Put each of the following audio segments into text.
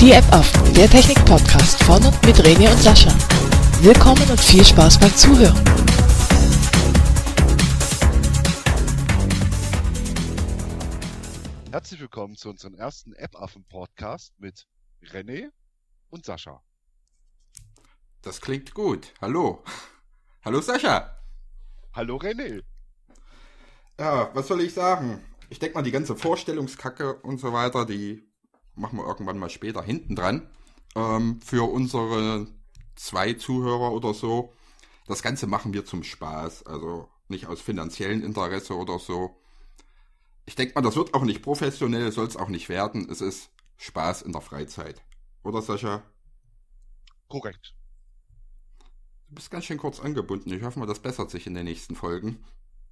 Die App Affen, der Technik-Podcast von und mit René und Sascha. Willkommen und viel Spaß beim Zuhören. Herzlich willkommen zu unserem ersten App Affen Podcast mit René und Sascha. Das klingt gut. Hallo. Hallo Sascha. Hallo René. Ja, was soll ich sagen? Ich denke mal, die ganze Vorstellungskacke und so weiter, die machen wir irgendwann mal später hinten dran, ähm, für unsere zwei Zuhörer oder so. Das Ganze machen wir zum Spaß, also nicht aus finanziellen Interesse oder so. Ich denke mal, das wird auch nicht professionell, soll es auch nicht werden. Es ist Spaß in der Freizeit. Oder Sascha? Korrekt. Du bist ganz schön kurz angebunden. Ich hoffe mal, das bessert sich in den nächsten Folgen.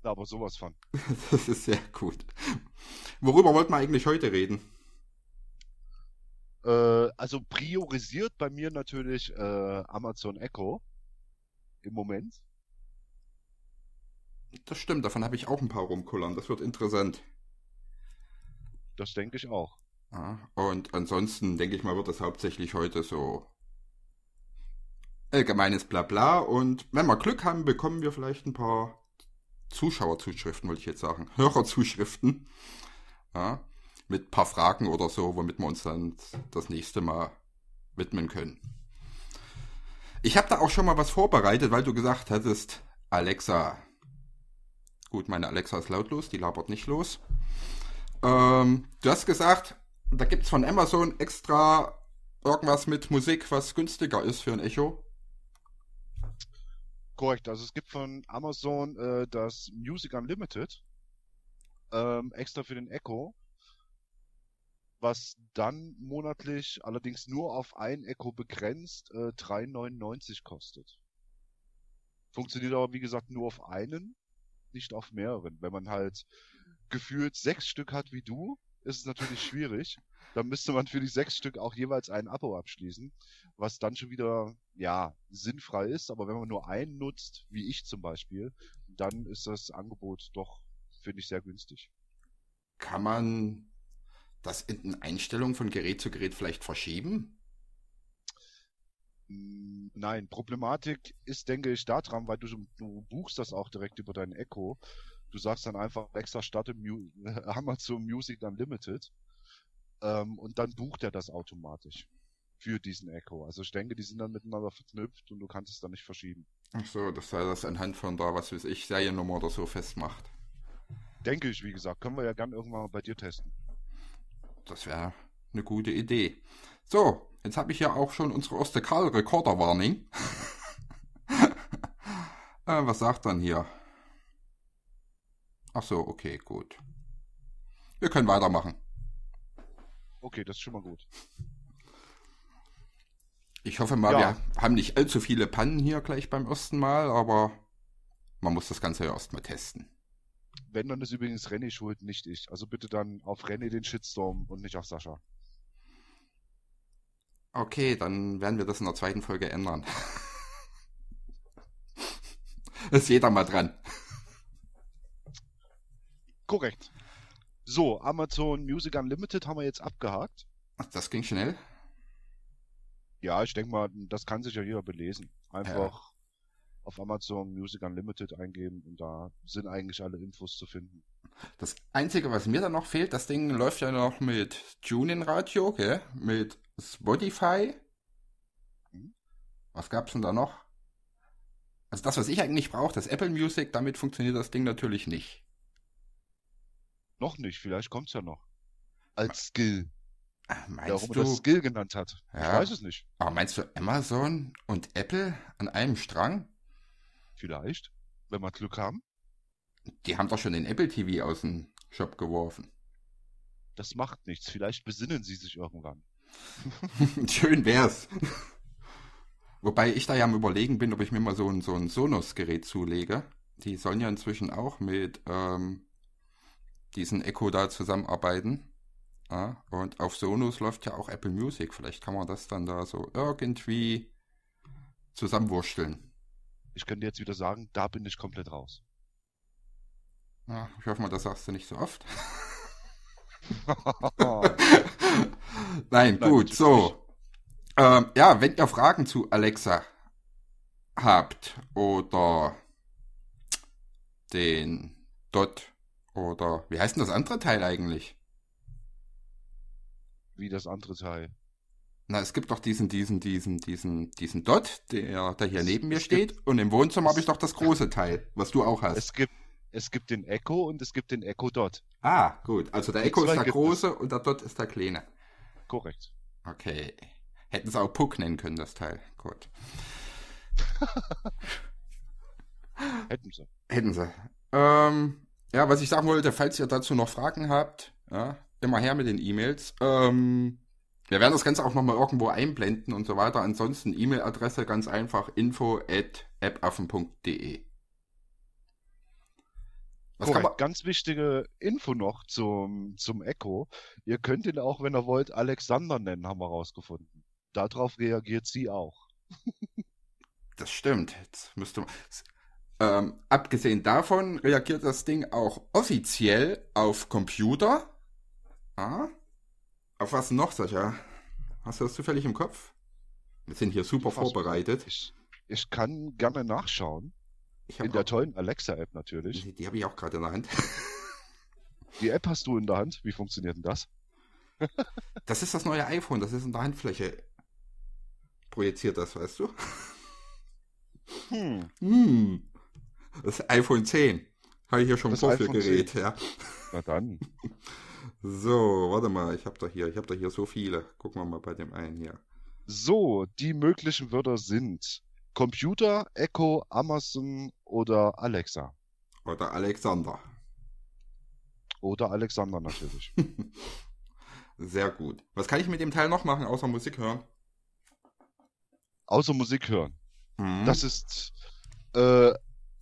aber sowas von. Das ist sehr gut. Worüber wollten wir eigentlich heute reden? Äh, also priorisiert bei mir natürlich äh, Amazon Echo im Moment. Das stimmt, davon habe ich auch ein paar rumkullern. Das wird interessant. Das denke ich auch. Ah, und ansonsten denke ich mal, wird das hauptsächlich heute so allgemeines Blabla. Und wenn wir Glück haben, bekommen wir vielleicht ein paar Zuschauerzuschriften, wollte ich jetzt sagen. Hörerzuschriften. Ja mit ein paar Fragen oder so, womit wir uns dann das nächste Mal widmen können. Ich habe da auch schon mal was vorbereitet, weil du gesagt hattest, Alexa. Gut, meine Alexa ist lautlos, die labert nicht los. Ähm, du hast gesagt, da gibt es von Amazon extra irgendwas mit Musik, was günstiger ist für ein Echo. Korrekt, also es gibt von Amazon äh, das Music Unlimited ähm, extra für den Echo was dann monatlich allerdings nur auf ein Echo begrenzt äh, 3,99 kostet. Funktioniert aber wie gesagt nur auf einen, nicht auf mehreren. Wenn man halt gefühlt sechs Stück hat wie du, ist es natürlich schwierig. Dann müsste man für die sechs Stück auch jeweils ein Abo abschließen, was dann schon wieder ja sinnfrei ist. Aber wenn man nur einen nutzt, wie ich zum Beispiel, dann ist das Angebot doch finde ich sehr günstig. Kann man das in Einstellungen von Gerät zu Gerät vielleicht verschieben? Mm, nein, Problematik ist, denke ich, daran, weil du, du buchst das auch direkt über deinen Echo. Du sagst dann einfach extra starte Amazon Music Unlimited ähm, und dann bucht er das automatisch für diesen Echo. Also ich denke, die sind dann miteinander verknüpft und du kannst es dann nicht verschieben. Ach so, dass er das anhand von da, was weiß ich, Seriennummer oder so festmacht. Denke ich, wie gesagt, können wir ja gern irgendwann mal bei dir testen das wäre eine gute Idee. So, jetzt habe ich ja auch schon unsere erste Call Recorder Warning. äh, was sagt dann hier? Ach so, okay, gut. Wir können weitermachen. Okay, das ist schon mal gut. Ich hoffe mal, ja. wir haben nicht allzu viele Pannen hier gleich beim ersten Mal, aber man muss das Ganze ja erstmal testen. Wenn, dann ist übrigens René schuld, nicht ich. Also bitte dann auf René den Shitstorm und nicht auf Sascha. Okay, dann werden wir das in der zweiten Folge ändern. ist jeder mal dran. Korrekt. So, Amazon Music Unlimited haben wir jetzt abgehakt. das ging schnell. Ja, ich denke mal, das kann sich ja jeder belesen. Einfach auf Amazon Music Unlimited eingeben und da sind eigentlich alle Infos zu finden. Das Einzige, was mir da noch fehlt, das Ding läuft ja noch mit TuneIn Radio, gell? mit Spotify. Hm? Was gab's denn da noch? Also das, was ich eigentlich brauche, das Apple Music, damit funktioniert das Ding natürlich nicht. Noch nicht, vielleicht kommt's ja noch. Als Skill. Ah, meinst Warum du, das Skill genannt hat. Ja, ich weiß es nicht. Aber meinst du Amazon und Apple an einem Strang? Vielleicht, wenn wir Glück haben. Die haben doch schon den Apple TV aus dem Shop geworfen. Das macht nichts. Vielleicht besinnen sie sich irgendwann. Schön wär's. Wobei ich da ja am Überlegen bin, ob ich mir mal so ein, so ein Sonos-Gerät zulege. Die sollen ja inzwischen auch mit ähm, diesen Echo da zusammenarbeiten. Ja, und auf Sonos läuft ja auch Apple Music. Vielleicht kann man das dann da so irgendwie zusammenwurschteln ich könnte jetzt wieder sagen, da bin ich komplett raus. Ja, ich hoffe mal, das sagst du nicht so oft. Nein, Bleib gut, so. Ähm, ja, wenn ihr Fragen zu Alexa habt oder den Dot oder wie heißt denn das andere Teil eigentlich? Wie das andere Teil? na, es gibt doch diesen, diesen, diesen, diesen, diesen Dot, der, der hier es, neben mir steht. Gibt, und im Wohnzimmer habe ich doch das große Teil, was du auch hast. Es gibt, es gibt den Echo und es gibt den Echo Dot. Ah, gut. Also der Echo ist der große es. und der Dot ist der kleine. Korrekt. Okay. Hätten sie auch Puck nennen können, das Teil. Gut. Hätten sie. Hätten sie. Ähm, ja, was ich sagen wollte, falls ihr dazu noch Fragen habt, ja, immer her mit den E-Mails. Ähm, wir werden das Ganze auch nochmal irgendwo einblenden und so weiter. Ansonsten E-Mail-Adresse ganz einfach info at appaffen.de. Korrekt, ganz wichtige Info noch zum, zum Echo. Ihr könnt ihn auch, wenn ihr wollt, Alexander nennen, haben wir rausgefunden. Darauf reagiert sie auch. das stimmt. Jetzt müsste man. Ähm, abgesehen davon reagiert das Ding auch offiziell auf Computer. Ah, auf was noch, Sascha? Hast du das zufällig im Kopf? Wir sind hier super vorbereitet. Ich, ich kann gerne nachschauen. in der tollen Alexa-App natürlich. Die, die habe ich auch gerade in der Hand. Die App hast du in der Hand. Wie funktioniert denn das? das ist das neue iPhone. Das ist in der Handfläche projiziert, das weißt du. Hm. Hm. Das iPhone 10. Habe ich hier schon ein Vorführgerät, ja. Na dann. So, warte mal, ich habe da hier, ich habe da hier so viele. Gucken wir mal bei dem einen hier. So, die möglichen Wörter sind Computer, Echo, Amazon oder Alexa. Oder Alexander. Oder Alexander natürlich. Sehr gut. Was kann ich mit dem Teil noch machen, außer Musik hören? Außer Musik hören. Mhm. Das ist äh,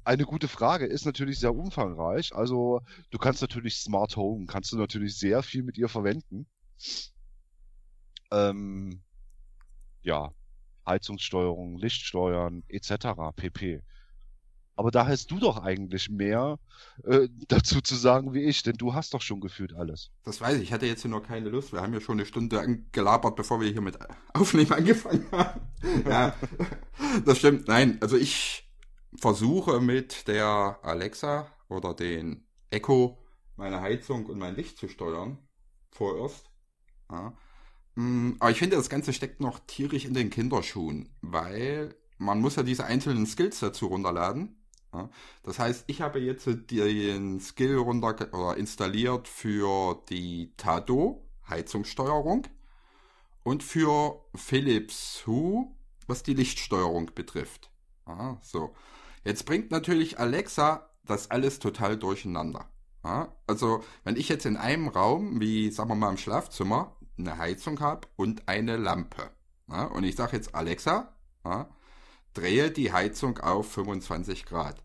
eine gute Frage. Ist natürlich sehr umfangreich. Also du kannst natürlich Smart Home, kannst du natürlich sehr viel mit ihr verwenden. Ähm, ja, Heizungssteuerung, Lichtsteuern etc. pp. Aber da hast du doch eigentlich mehr äh, dazu zu sagen wie ich, denn du hast doch schon gefühlt alles. Das weiß ich, ich hatte jetzt hier noch keine Lust. Wir haben ja schon eine Stunde gelabert, bevor wir hier mit Aufnehmen angefangen haben. ja, das stimmt. Nein, also ich versuche mit der Alexa oder den Echo meine Heizung und mein Licht zu steuern. Vorerst. Ja. Mm, aber ich finde, das Ganze steckt noch tierisch in den Kinderschuhen, weil man muss ja diese einzelnen Skills dazu runterladen. Ja. Das heißt, ich habe jetzt den Skill runter oder installiert für die Tado Heizungssteuerung und für Philips Hue, was die Lichtsteuerung betrifft. Ja, ah, so. Jetzt bringt natürlich Alexa das alles total durcheinander. Ja? Also, wenn ich jetzt in einem Raum, wie sagen wir mal im Schlafzimmer, eine Heizung habe und eine Lampe. Ja? Und ich sage jetzt Alexa, ja, drehe die Heizung auf 25 Grad.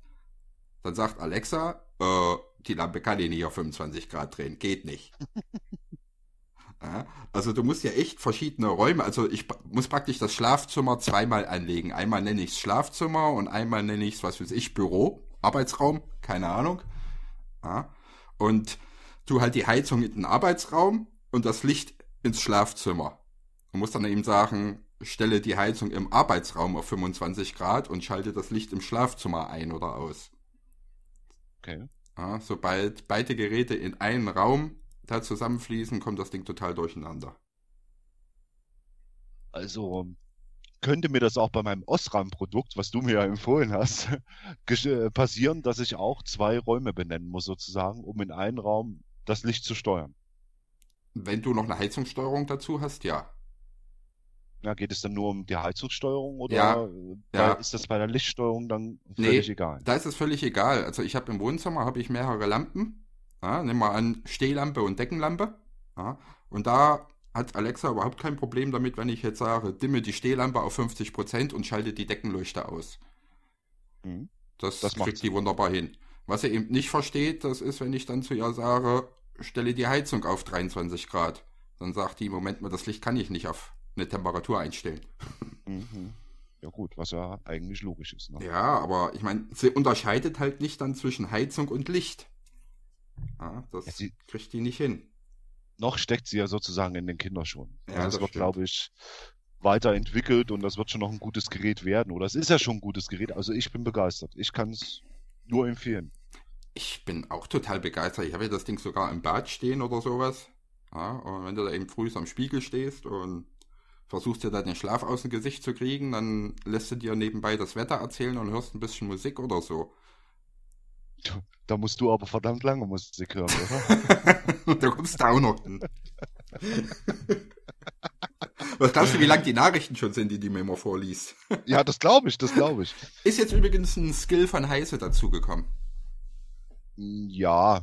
Dann sagt Alexa, äh, die Lampe kann ich nicht auf 25 Grad drehen, geht nicht. Also du musst ja echt verschiedene Räume, also ich muss praktisch das Schlafzimmer zweimal anlegen. Einmal nenne ich es Schlafzimmer und einmal nenne ich es, was weiß ich, Büro, Arbeitsraum, keine Ahnung. Und du halt die Heizung in den Arbeitsraum und das Licht ins Schlafzimmer. Du musst dann eben sagen, stelle die Heizung im Arbeitsraum auf 25 Grad und schalte das Licht im Schlafzimmer ein oder aus. Okay. Ja, sobald beide Geräte in einen Raum da zusammenfließen, kommt das Ding total durcheinander. Also könnte mir das auch bei meinem Osram-Produkt, was du mir ja empfohlen hast, äh, passieren, dass ich auch zwei Räume benennen muss sozusagen, um in einen Raum das Licht zu steuern. Wenn du noch eine Heizungssteuerung dazu hast, ja. Na, geht es dann nur um die Heizungssteuerung oder ja, äh, ja. ist das bei der Lichtsteuerung dann völlig nee, egal? Da ist es völlig egal. Also ich habe im Wohnzimmer habe ich mehrere Lampen ja, nehmen wir an, Stehlampe und Deckenlampe. Ja, und da hat Alexa überhaupt kein Problem damit, wenn ich jetzt sage, dimme die Stehlampe auf 50% und schalte die Deckenleuchte aus. Mhm. Das, das kriegt die wunderbar hin. Was ihr eben nicht versteht, das ist, wenn ich dann zu ihr sage, stelle die Heizung auf 23 Grad. Dann sagt die, Moment mal, das Licht kann ich nicht auf eine Temperatur einstellen. Mhm. Ja gut, was ja eigentlich logisch ist. Ne? Ja, aber ich meine, sie unterscheidet halt nicht dann zwischen Heizung und Licht. Ah, das ja, sie, kriegt die nicht hin. Noch steckt sie ja sozusagen in den Kinderschuhen. Ja, also das, das wird, glaube ich, weiterentwickelt und das wird schon noch ein gutes Gerät werden. Oder es ist ja schon ein gutes Gerät. Also ich bin begeistert. Ich kann es nur empfehlen. Ich bin auch total begeistert. Ich habe ja das Ding sogar im Bad stehen oder sowas. Ja, und wenn du da eben früh am Spiegel stehst und versuchst dir da den Schlaf aus dem Gesicht zu kriegen, dann lässt du dir nebenbei das Wetter erzählen und hörst ein bisschen Musik oder so. Da musst du aber verdammt lange Musik hören, oder? da kommst du auch noch Was glaubst du, wie lang die Nachrichten schon sind, die die Memo vorliest? ja, das glaube ich, das glaube ich. Ist jetzt übrigens ein Skill von Heise dazugekommen. Ja,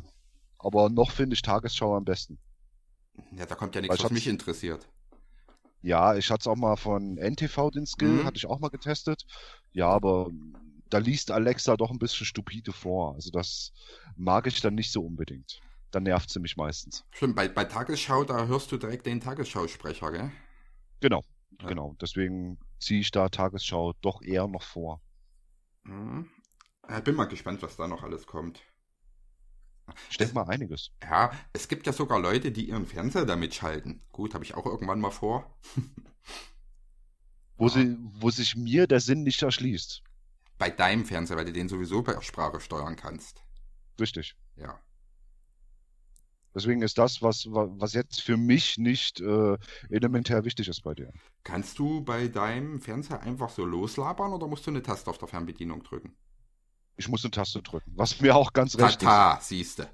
aber noch finde ich Tagesschau am besten. Ja, da kommt ja nichts, was mich interessiert. Ja, ich hatte es auch mal von NTV, den Skill, mhm. hatte ich auch mal getestet. Ja, aber da liest Alexa doch ein bisschen stupide vor. Also das mag ich dann nicht so unbedingt. Dann nervt sie mich meistens. Stimmt, bei, bei Tagesschau, da hörst du direkt den Tagesschausprecher, gell? Genau, ja. genau. Deswegen ziehe ich da Tagesschau doch eher noch vor. Hm. Ich bin mal gespannt, was da noch alles kommt. Ich denke mal einiges. Ja, es gibt ja sogar Leute, die ihren Fernseher damit schalten. Gut, habe ich auch irgendwann mal vor. wo, ja. sie, wo sich mir der Sinn nicht erschließt bei deinem Fernseher, weil du den sowieso per Sprache steuern kannst. Richtig. Ja. Deswegen ist das, was, was jetzt für mich nicht äh, elementär wichtig ist bei dir. Kannst du bei deinem Fernseher einfach so loslabern oder musst du eine Taste auf der Fernbedienung drücken? Ich muss eine Taste drücken, was mir auch ganz Tata, recht ist. Tata, siehste.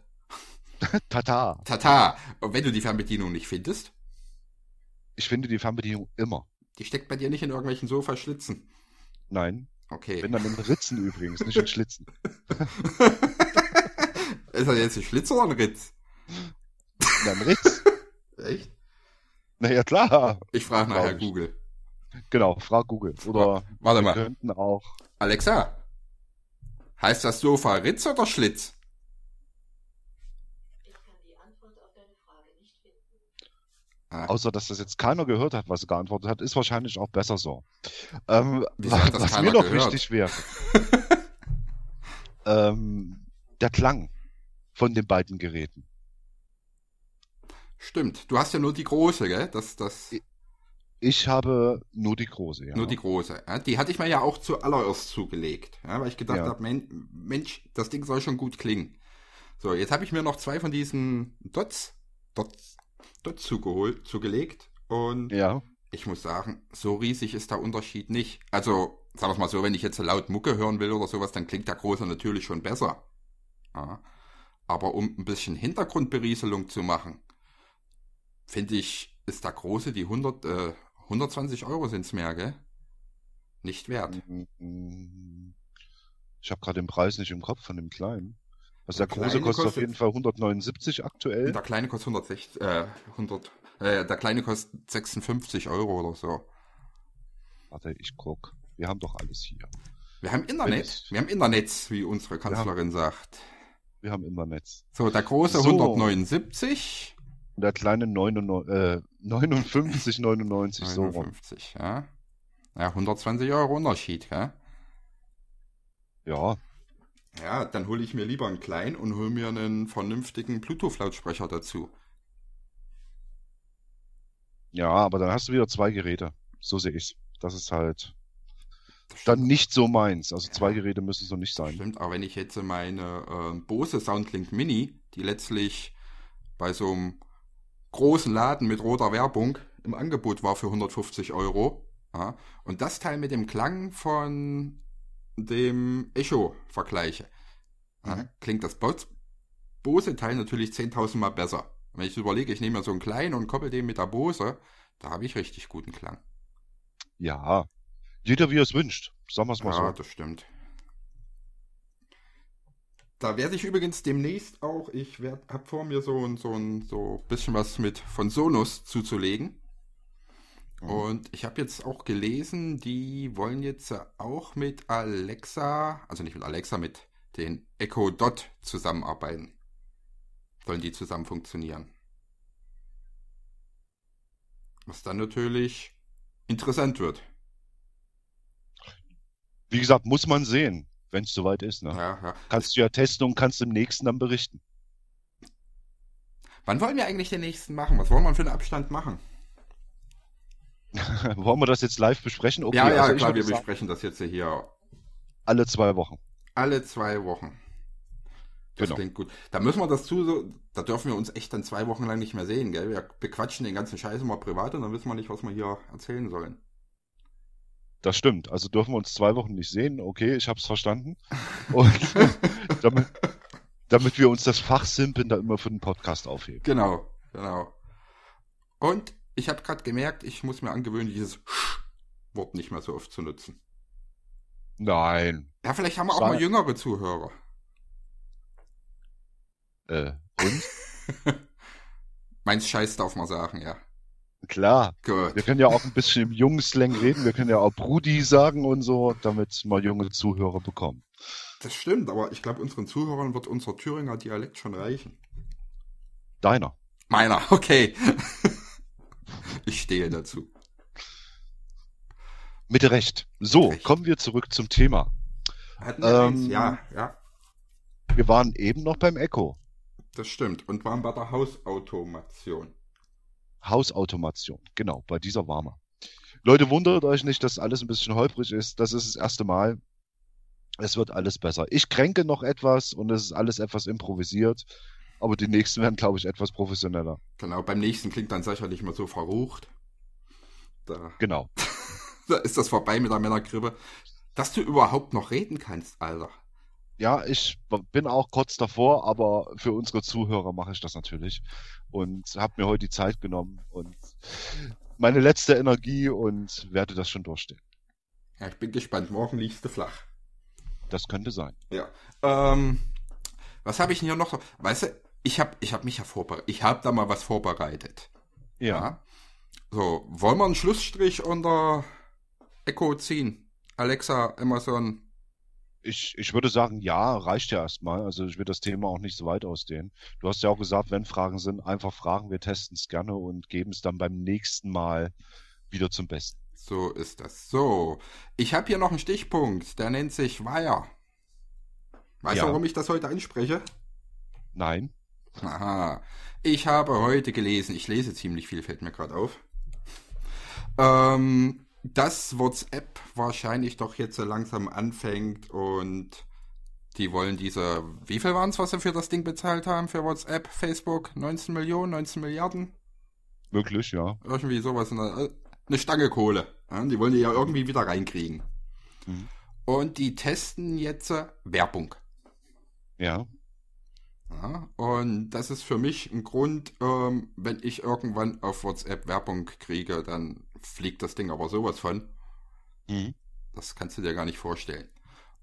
Tata. Tata. Und wenn du die Fernbedienung nicht findest? Ich finde die Fernbedienung immer. Die steckt bei dir nicht in irgendwelchen Sofaschlitzen. Nein. Okay. Wenn dann in Ritzen übrigens, nicht in Schlitzen. Ist das jetzt ein Schlitz oder ein Ritz? Na, ein Ritz. Echt? Naja, klar. Ich frage nachher Google. Genau, frag Google. Oder Warte mal. könnten auch. Alexa, heißt das Sofa Ritz oder Schlitz? Ah. Außer dass das jetzt keiner gehört hat, was er geantwortet hat, ist wahrscheinlich auch besser so. Ähm, was, was mir noch gehört? wichtig wäre, ähm, der Klang von den beiden Geräten. Stimmt. Du hast ja nur die große, gell? Das, das... Ich habe nur die große, ja. Nur die große. Ja? Die hatte ich mir ja auch zuallererst zugelegt, ja? weil ich gedacht ja. habe, Men Mensch, das Ding soll schon gut klingen. So, jetzt habe ich mir noch zwei von diesen Dots, Dots, dazu geholt, zugelegt. Und ja. ich muss sagen, so riesig ist der Unterschied nicht. Also, sagen wir mal so, wenn ich jetzt laut Mucke hören will oder sowas, dann klingt der große natürlich schon besser. Ja. Aber um ein bisschen Hintergrundberieselung zu machen, finde ich, ist der große die 100, äh, 120 Euro sind es mehr, gell? Nicht wert. Mhm. Ich habe gerade den Preis nicht im Kopf von dem kleinen. Also der, der große kostet, auf jeden Fall 179 aktuell. Der kleine kostet 160, äh, 100, äh, der kleine kostet 56 Euro oder so. Warte, ich guck. Wir haben doch alles hier. Wir haben Internet. Ich... Wir haben Internet, wie unsere Kanzlerin ja. sagt. Wir haben Internet. So, der große so. 179. Und der kleine 59, äh, 59, 99, 59, so rum. ja. Ja, 120 Euro Unterschied, ja. Ja, ja, dann hole ich mir lieber einen kleinen und hole mir einen vernünftigen Bluetooth-Lautsprecher dazu. Ja, aber dann hast du wieder zwei Geräte. So sehe ich es. Das ist halt das dann nicht so meins. Also zwei Geräte müssen so nicht sein. Stimmt, aber wenn ich jetzt meine äh, Bose Soundlink Mini, die letztlich bei so einem großen Laden mit roter Werbung im Angebot war für 150 Euro, ja, und das Teil mit dem Klang von dem Echo vergleiche, mhm. klingt das Bose-Teil natürlich 10.000 Mal besser. Wenn ich überlege, ich nehme mir so einen kleinen und koppel den mit der Bose, da habe ich richtig guten Klang. Ja, jeder wie er es wünscht, sagen wir es mal ja, so. Ja, das stimmt. Da werde ich übrigens demnächst auch, ich habe vor mir so ein so ein so bisschen was mit von Sonos zuzulegen. Mhm. Und ich habe jetzt auch gelesen, die wollen jetzt auch mit Alexa, also nicht mit Alexa, mit den Echo Dot zusammenarbeiten. Sollen die zusammen funktionieren. Was dann natürlich interessant wird. Wie gesagt, muss man sehen, wenn es soweit ist. Ne? Ja, ja. Kannst du ja testen und kannst im nächsten dann berichten. Wann wollen wir eigentlich den nächsten machen? Was wollen wir für einen Abstand machen? Wollen wir das jetzt live besprechen? Okay, ja, ja, also klar, wir gesagt, besprechen das jetzt hier. Alle zwei Wochen. Alle zwei Wochen. Das genau. klingt gut. Da müssen wir das zu, da dürfen wir uns echt dann zwei Wochen lang nicht mehr sehen, gell? Wir bequatschen den ganzen Scheiß immer privat und dann wissen wir nicht, was wir hier erzählen sollen. Das stimmt. Also dürfen wir uns zwei Wochen nicht sehen. Okay, ich habe es verstanden. Und damit, damit wir uns das Fachsimpeln da immer für den Podcast aufheben. Genau, genau. Und ich habe gerade gemerkt, ich muss mir angewöhnen, dieses Wort nicht mehr so oft zu nutzen. Nein. Ja, vielleicht haben wir auch War... mal jüngere Zuhörer. Äh, und? Meins Scheiß darf man sagen, ja. Klar. Gut. Wir können ja auch ein bisschen im Jungslang reden. Wir können ja auch Brudi sagen und so, damit mal junge Zuhörer bekommen. Das stimmt, aber ich glaube, unseren Zuhörern wird unser Thüringer Dialekt schon reichen. Deiner. Meiner, okay. Ich stehe dazu. Mit Recht. So, Recht. kommen wir zurück zum Thema. Hatten wir ähm, eins. ja, ja. Wir waren eben noch beim Echo. Das stimmt. Und waren bei der Hausautomation. Hausautomation, genau, bei dieser waren Leute, wundert euch nicht, dass alles ein bisschen holprig ist. Das ist das erste Mal. Es wird alles besser. Ich kränke noch etwas und es ist alles etwas improvisiert aber die nächsten werden, glaube ich, etwas professioneller. Genau, beim nächsten klingt dann sicherlich mal so verrucht. Da. Genau. da ist das vorbei mit der Männergrippe. Dass du überhaupt noch reden kannst, Alter. Ja, ich bin auch kurz davor, aber für unsere Zuhörer mache ich das natürlich. Und habe mir heute die Zeit genommen und meine letzte Energie und werde das schon durchstehen. Ja, ich bin gespannt. Morgen liegst du flach. Das könnte sein. Ja. Ähm, was habe ich hier noch? Weißt du, ich habe ich hab mich ja vorbereitet. Ich habe da mal was vorbereitet. Ja. ja. So, wollen wir einen Schlussstrich unter Echo ziehen? Alexa, Amazon. Ich, ich würde sagen, ja, reicht ja erstmal. Also ich will das Thema auch nicht so weit ausdehnen. Du hast ja auch gesagt, wenn Fragen sind, einfach fragen. Wir testen es gerne und geben es dann beim nächsten Mal wieder zum Besten. So ist das. So, ich habe hier noch einen Stichpunkt, der nennt sich Wire. Weißt ja. du, warum ich das heute anspreche? Nein. Aha. Ich habe heute gelesen, ich lese ziemlich viel, fällt mir gerade auf, ähm, dass WhatsApp wahrscheinlich doch jetzt so langsam anfängt und die wollen diese, wie viel waren es, was sie für das Ding bezahlt haben, für WhatsApp, Facebook? 19 Millionen, 19 Milliarden? Wirklich, ja. Irgendwie sowas, eine, äh, eine Stange Kohle. Die wollen die ja irgendwie wieder reinkriegen. Mhm. Und die testen jetzt äh, Werbung. Ja. Ja, und das ist für mich ein Grund, ähm, wenn ich irgendwann auf WhatsApp Werbung kriege, dann fliegt das Ding aber sowas von. Mhm. Das kannst du dir gar nicht vorstellen.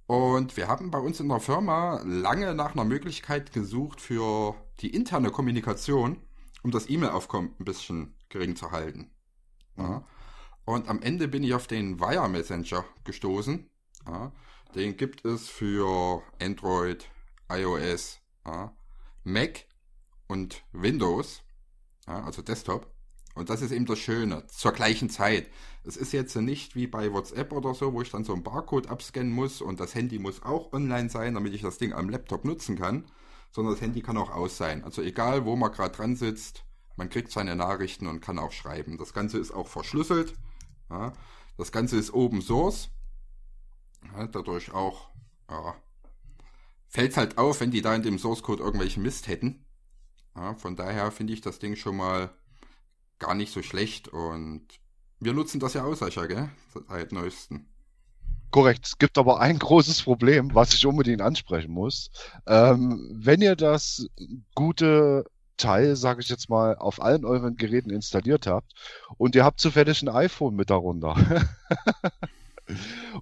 Und wir haben bei uns in der Firma lange nach einer Möglichkeit gesucht für die interne Kommunikation, um das E-Mail-Aufkommen ein bisschen gering zu halten. Ja. Mhm. Und am Ende bin ich auf den Wire Messenger gestoßen. Ja. Den gibt es für Android, iOS, ja, Mac und Windows, ja, also Desktop. Und das ist eben das Schöne, zur gleichen Zeit. Es ist jetzt nicht wie bei WhatsApp oder so, wo ich dann so einen Barcode abscannen muss und das Handy muss auch online sein, damit ich das Ding am Laptop nutzen kann, sondern das Handy kann auch aus sein. Also egal, wo man gerade dran sitzt, man kriegt seine Nachrichten und kann auch schreiben. Das Ganze ist auch verschlüsselt. Ja. Das Ganze ist Open Source, ja, dadurch auch ja, fällt es halt auf, wenn die da in dem Source Code irgendwelchen Mist hätten. Ja, von daher finde ich das Ding schon mal gar nicht so schlecht und wir nutzen das ja aus, Sascha, gell? Seit neuesten. Korrekt. Es gibt aber ein großes Problem, was ich unbedingt ansprechen muss. Ähm, wenn ihr das gute Teil, sage ich jetzt mal, auf allen euren Geräten installiert habt und ihr habt zufällig ein iPhone mit darunter,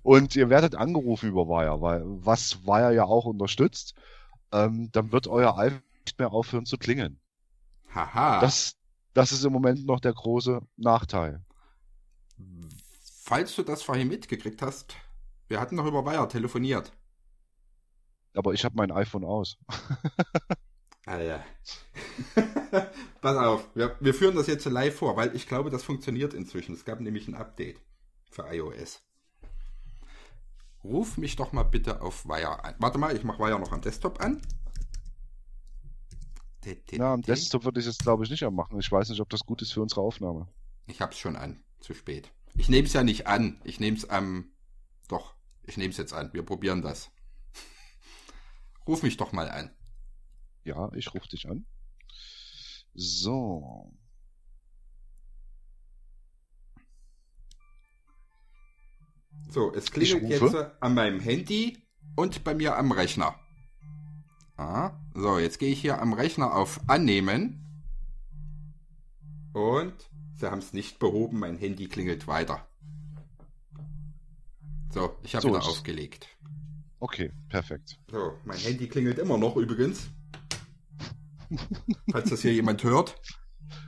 Und ihr werdet angerufen über Wire, weil was Wire ja auch unterstützt, ähm, dann wird euer iPhone nicht mehr aufhören zu klingen. Haha. Das, das ist im Moment noch der große Nachteil. Falls du das vorhin mitgekriegt hast, wir hatten noch über Wire telefoniert. Aber ich habe mein iPhone aus. Alter. Ah, Pass auf, wir, wir, führen das jetzt live vor, weil ich glaube, das funktioniert inzwischen. Es gab nämlich ein Update für iOS. Ruf mich doch mal bitte auf Wire an. Warte mal, ich mache Wire noch am Desktop an. Na, am Desktop würde ich es, glaube ich, nicht anmachen. Ich weiß nicht, ob das gut ist für unsere Aufnahme. Ich habe es schon an. Zu spät. Ich nehme es ja nicht an. Ich nehme es am. Ähm, doch, ich nehme es jetzt an. Wir probieren das. Ruf mich doch mal an. Ja, ich rufe dich an. So. So, es klingelt jetzt an meinem Handy und bei mir am Rechner. Ah, so, jetzt gehe ich hier am Rechner auf Annehmen. Und sie haben es nicht behoben, mein Handy klingelt weiter. So, ich habe so, wieder aufgelegt. Okay, perfekt. So, mein Handy klingelt immer noch übrigens. Falls das hier jemand hört.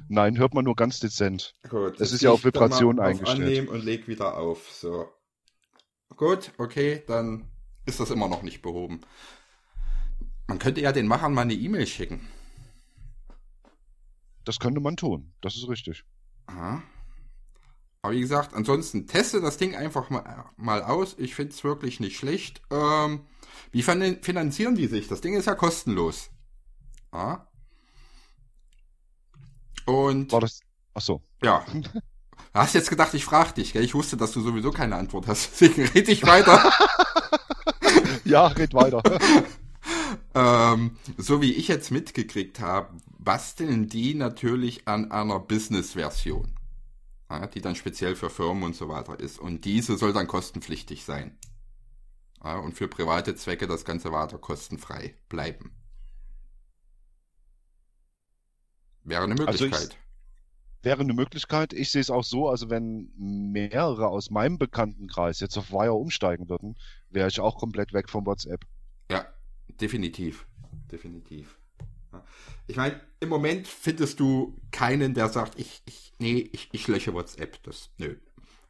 Nein, hört man nur ganz dezent. Gut, es ist ja auf Vibration eingestellt. Annehmen und leg wieder auf. So gut, okay, dann ist das immer noch nicht behoben. Man könnte ja den Machern mal eine E-Mail schicken. Das könnte man tun, das ist richtig. Aha. Aber wie gesagt, ansonsten teste das Ding einfach mal, mal aus. Ich finde es wirklich nicht schlecht. Ähm, wie finanzieren die sich? Das Ding ist ja kostenlos. Ja. Und. War das. Achso. Ja. Hast jetzt gedacht, ich frage dich, gell? Ich wusste, dass du sowieso keine Antwort hast. Deswegen rede ich weiter. ja, red weiter. ähm, so wie ich jetzt mitgekriegt habe, basteln die natürlich an einer Business-Version, ja, die dann speziell für Firmen und so weiter ist. Und diese soll dann kostenpflichtig sein. Ja, und für private Zwecke das Ganze weiter kostenfrei bleiben. Wäre eine also Möglichkeit. Also wäre eine Möglichkeit. Ich sehe es auch so, also wenn mehrere aus meinem Bekanntenkreis jetzt auf Wire umsteigen würden, wäre ich auch komplett weg von WhatsApp. Ja, definitiv. Definitiv. Ich meine, im Moment findest du keinen, der sagt, ich, ich nee, ich, ich lösche WhatsApp. Das, nö.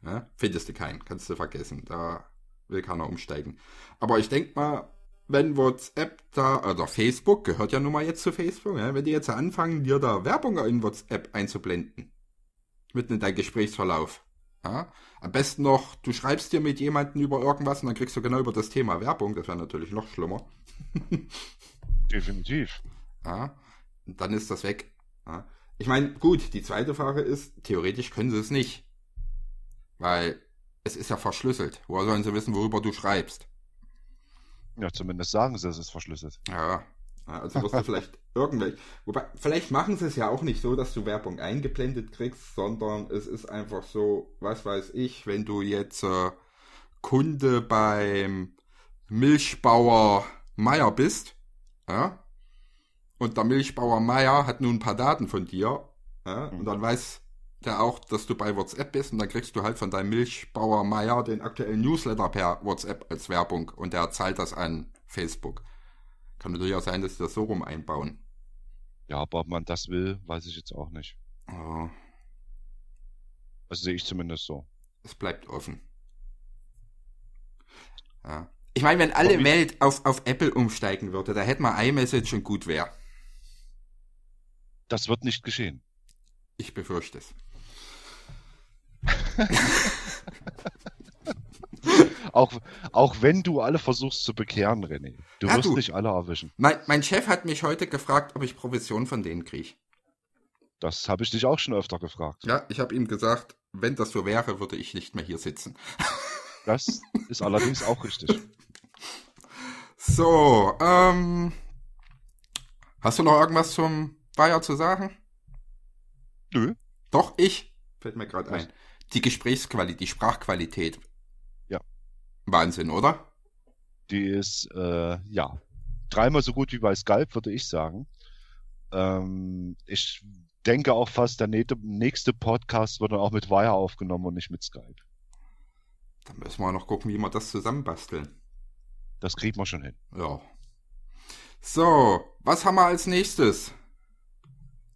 Ja, findest du keinen, kannst du vergessen. Da will keiner umsteigen. Aber ich denke mal, wenn WhatsApp da, oder also Facebook, gehört ja nun mal jetzt zu Facebook, ne? wenn die jetzt anfangen, dir da Werbung in WhatsApp einzublenden, mitten in dein Gesprächsverlauf. Ja? Am besten noch, du schreibst dir mit jemandem über irgendwas und dann kriegst du genau über das Thema Werbung, das wäre natürlich noch schlimmer. Definitiv. Ja? Und dann ist das weg. Ja? Ich meine, gut, die zweite Frage ist, theoretisch können sie es nicht. Weil es ist ja verschlüsselt. Woher sollen sie wissen, worüber du schreibst? Ja, zumindest sagen sie, es ist verschlüsselt. Ja. Also wirst du vielleicht irgendwelche. Wobei, vielleicht machen sie es ja auch nicht so, dass du Werbung eingeblendet kriegst, sondern es ist einfach so, was weiß ich, wenn du jetzt äh, Kunde beim Milchbauer Meier bist, ja, und der Milchbauer Meier hat nun ein paar Daten von dir, ja, und mhm. dann weiß da auch, dass du bei WhatsApp bist und dann kriegst du halt von deinem Milchbauer Meier den aktuellen Newsletter per WhatsApp als Werbung und der zahlt das an Facebook. Kann natürlich auch sein, dass sie das so rum einbauen. Ja, aber ob man das will, weiß ich jetzt auch nicht. Oh. Also sehe ich zumindest so. Es bleibt offen. Ja. Ich meine, wenn alle Welt auf, auf Apple umsteigen würde, da hätten wir iMessage schon gut wäre. Das wird nicht geschehen. Ich befürchte es auch, auch wenn du alle versuchst zu bekehren, René. Du ja, wirst du. nicht alle erwischen. Mein, mein, Chef hat mich heute gefragt, ob ich Provision von denen kriege. Das habe ich dich auch schon öfter gefragt. Ja, ich habe ihm gesagt, wenn das so wäre, würde ich nicht mehr hier sitzen. das ist allerdings auch richtig. So, ähm, hast du noch irgendwas zum Bayer zu sagen? Nö. Doch, ich. Fällt mir gerade ein. Die Gesprächsqualität, die Sprachqualität. Ja. Wahnsinn, oder? Die ist, äh, ja, dreimal so gut wie bei Skype, würde ich sagen. Ähm, ich denke auch fast, der nächste Podcast wird dann auch mit Wire aufgenommen und nicht mit Skype. Dann müssen wir noch gucken, wie wir das zusammenbasteln. Das kriegt man schon hin. Ja. So, was haben wir als nächstes?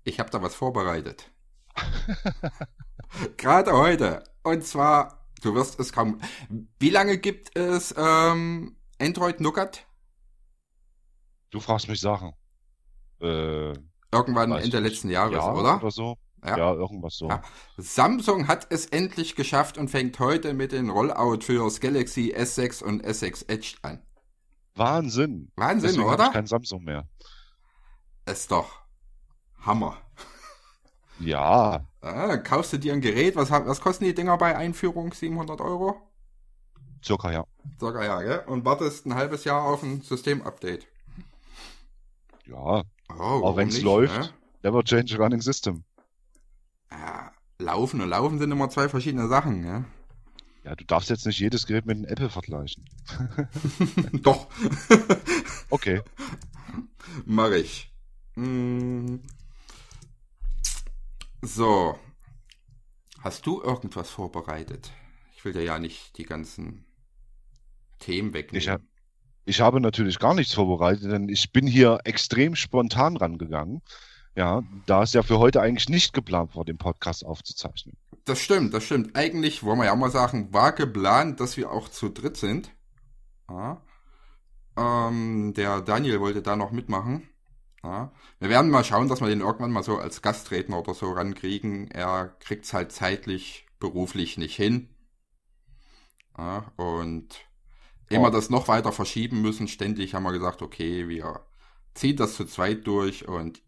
Ich habe da was vorbereitet. Gerade heute. Und zwar, du wirst es kaum. Wie lange gibt es ähm, Android Nougat? Du fragst mich Sachen. Äh, Irgendwann Ende letzten Jahres, Jahr oder? Oder so. Ja. ja, irgendwas so. Ja. Samsung hat es endlich geschafft und fängt heute mit dem Rollout für das Galaxy S6 und S6 Edge an. Wahnsinn. Wahnsinn, Deswegen oder? Ich kein Samsung mehr. Ist doch Hammer. Ja, Ah, kaufst du dir ein Gerät? Was, was kosten die Dinger bei Einführung? 700 Euro? Circa, ja. Circa, ja, gell? Und wartest ein halbes Jahr auf ein System-Update. Ja. Oh, Aber wenn es läuft, ne? never change running system. Ja, laufen und laufen sind immer zwei verschiedene Sachen, ja. Ja, du darfst jetzt nicht jedes Gerät mit einem Apple vergleichen. Doch. okay. Mach ich. Hm, so. Hast du irgendwas vorbereitet? Ich will dir ja nicht die ganzen Themen wegnehmen. Ich, hab, ich habe natürlich gar nichts vorbereitet, denn ich bin hier extrem spontan rangegangen. Ja, da ist ja für heute eigentlich nicht geplant war, den Podcast aufzuzeichnen. Das stimmt, das stimmt. Eigentlich, wollen wir ja mal sagen, war geplant, dass wir auch zu dritt sind. Ja. Ähm, der Daniel wollte da noch mitmachen. Ja. Wir werden mal schauen, dass wir den irgendwann mal so als Gastredner oder so rankriegen. Er kriegt es halt zeitlich beruflich nicht hin. Ja, und ja. immer das noch weiter verschieben müssen, ständig haben wir gesagt, okay, wir ziehen das zu zweit durch und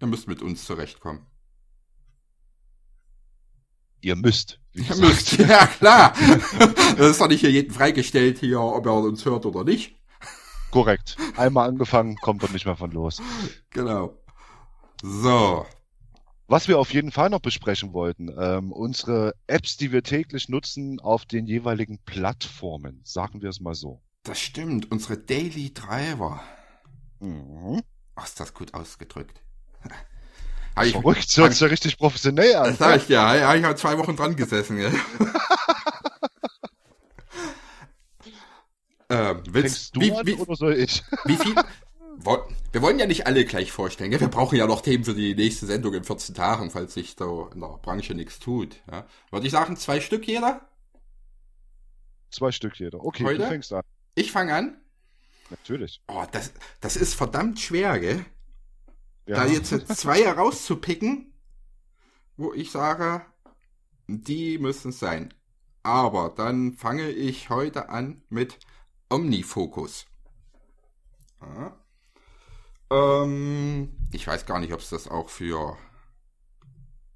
ihr müsst mit uns zurechtkommen. Ihr müsst. Ihr müsst, ja klar. das ist doch nicht hier jeden freigestellt hier, ob er uns hört oder nicht. Korrekt. Einmal angefangen, kommt man nicht mehr von los. Genau. So. Was wir auf jeden Fall noch besprechen wollten, ähm, unsere Apps, die wir täglich nutzen auf den jeweiligen Plattformen, sagen wir es mal so. Das stimmt, unsere Daily Driver. Mhm. Ach, ist das gut ausgedrückt. hab ich, Verrückt, hört sich ja richtig professionell an. Das sag ich dir, ja, habe ich halt zwei Wochen dran gesessen. Ja. Äh, willst Fängst du wie, an, oder soll ich? Wie viel? wir wollen ja nicht alle gleich vorstellen. Gell? Wir brauchen ja noch Themen für die nächste Sendung in 14 Tagen, falls sich da in der Branche nichts tut. Ja? Würde ich sagen, zwei Stück jeder? Zwei Stück jeder. Okay, Heute? du fängst an. Ich fange an? Natürlich. Oh, das, das ist verdammt schwer, gell? Ja. Da jetzt zwei herauszupicken, wo ich sage, die müssen es sein. Aber dann fange ich heute an mit Omnifokus. Ja. Ähm, ich weiß gar nicht, ob es das auch für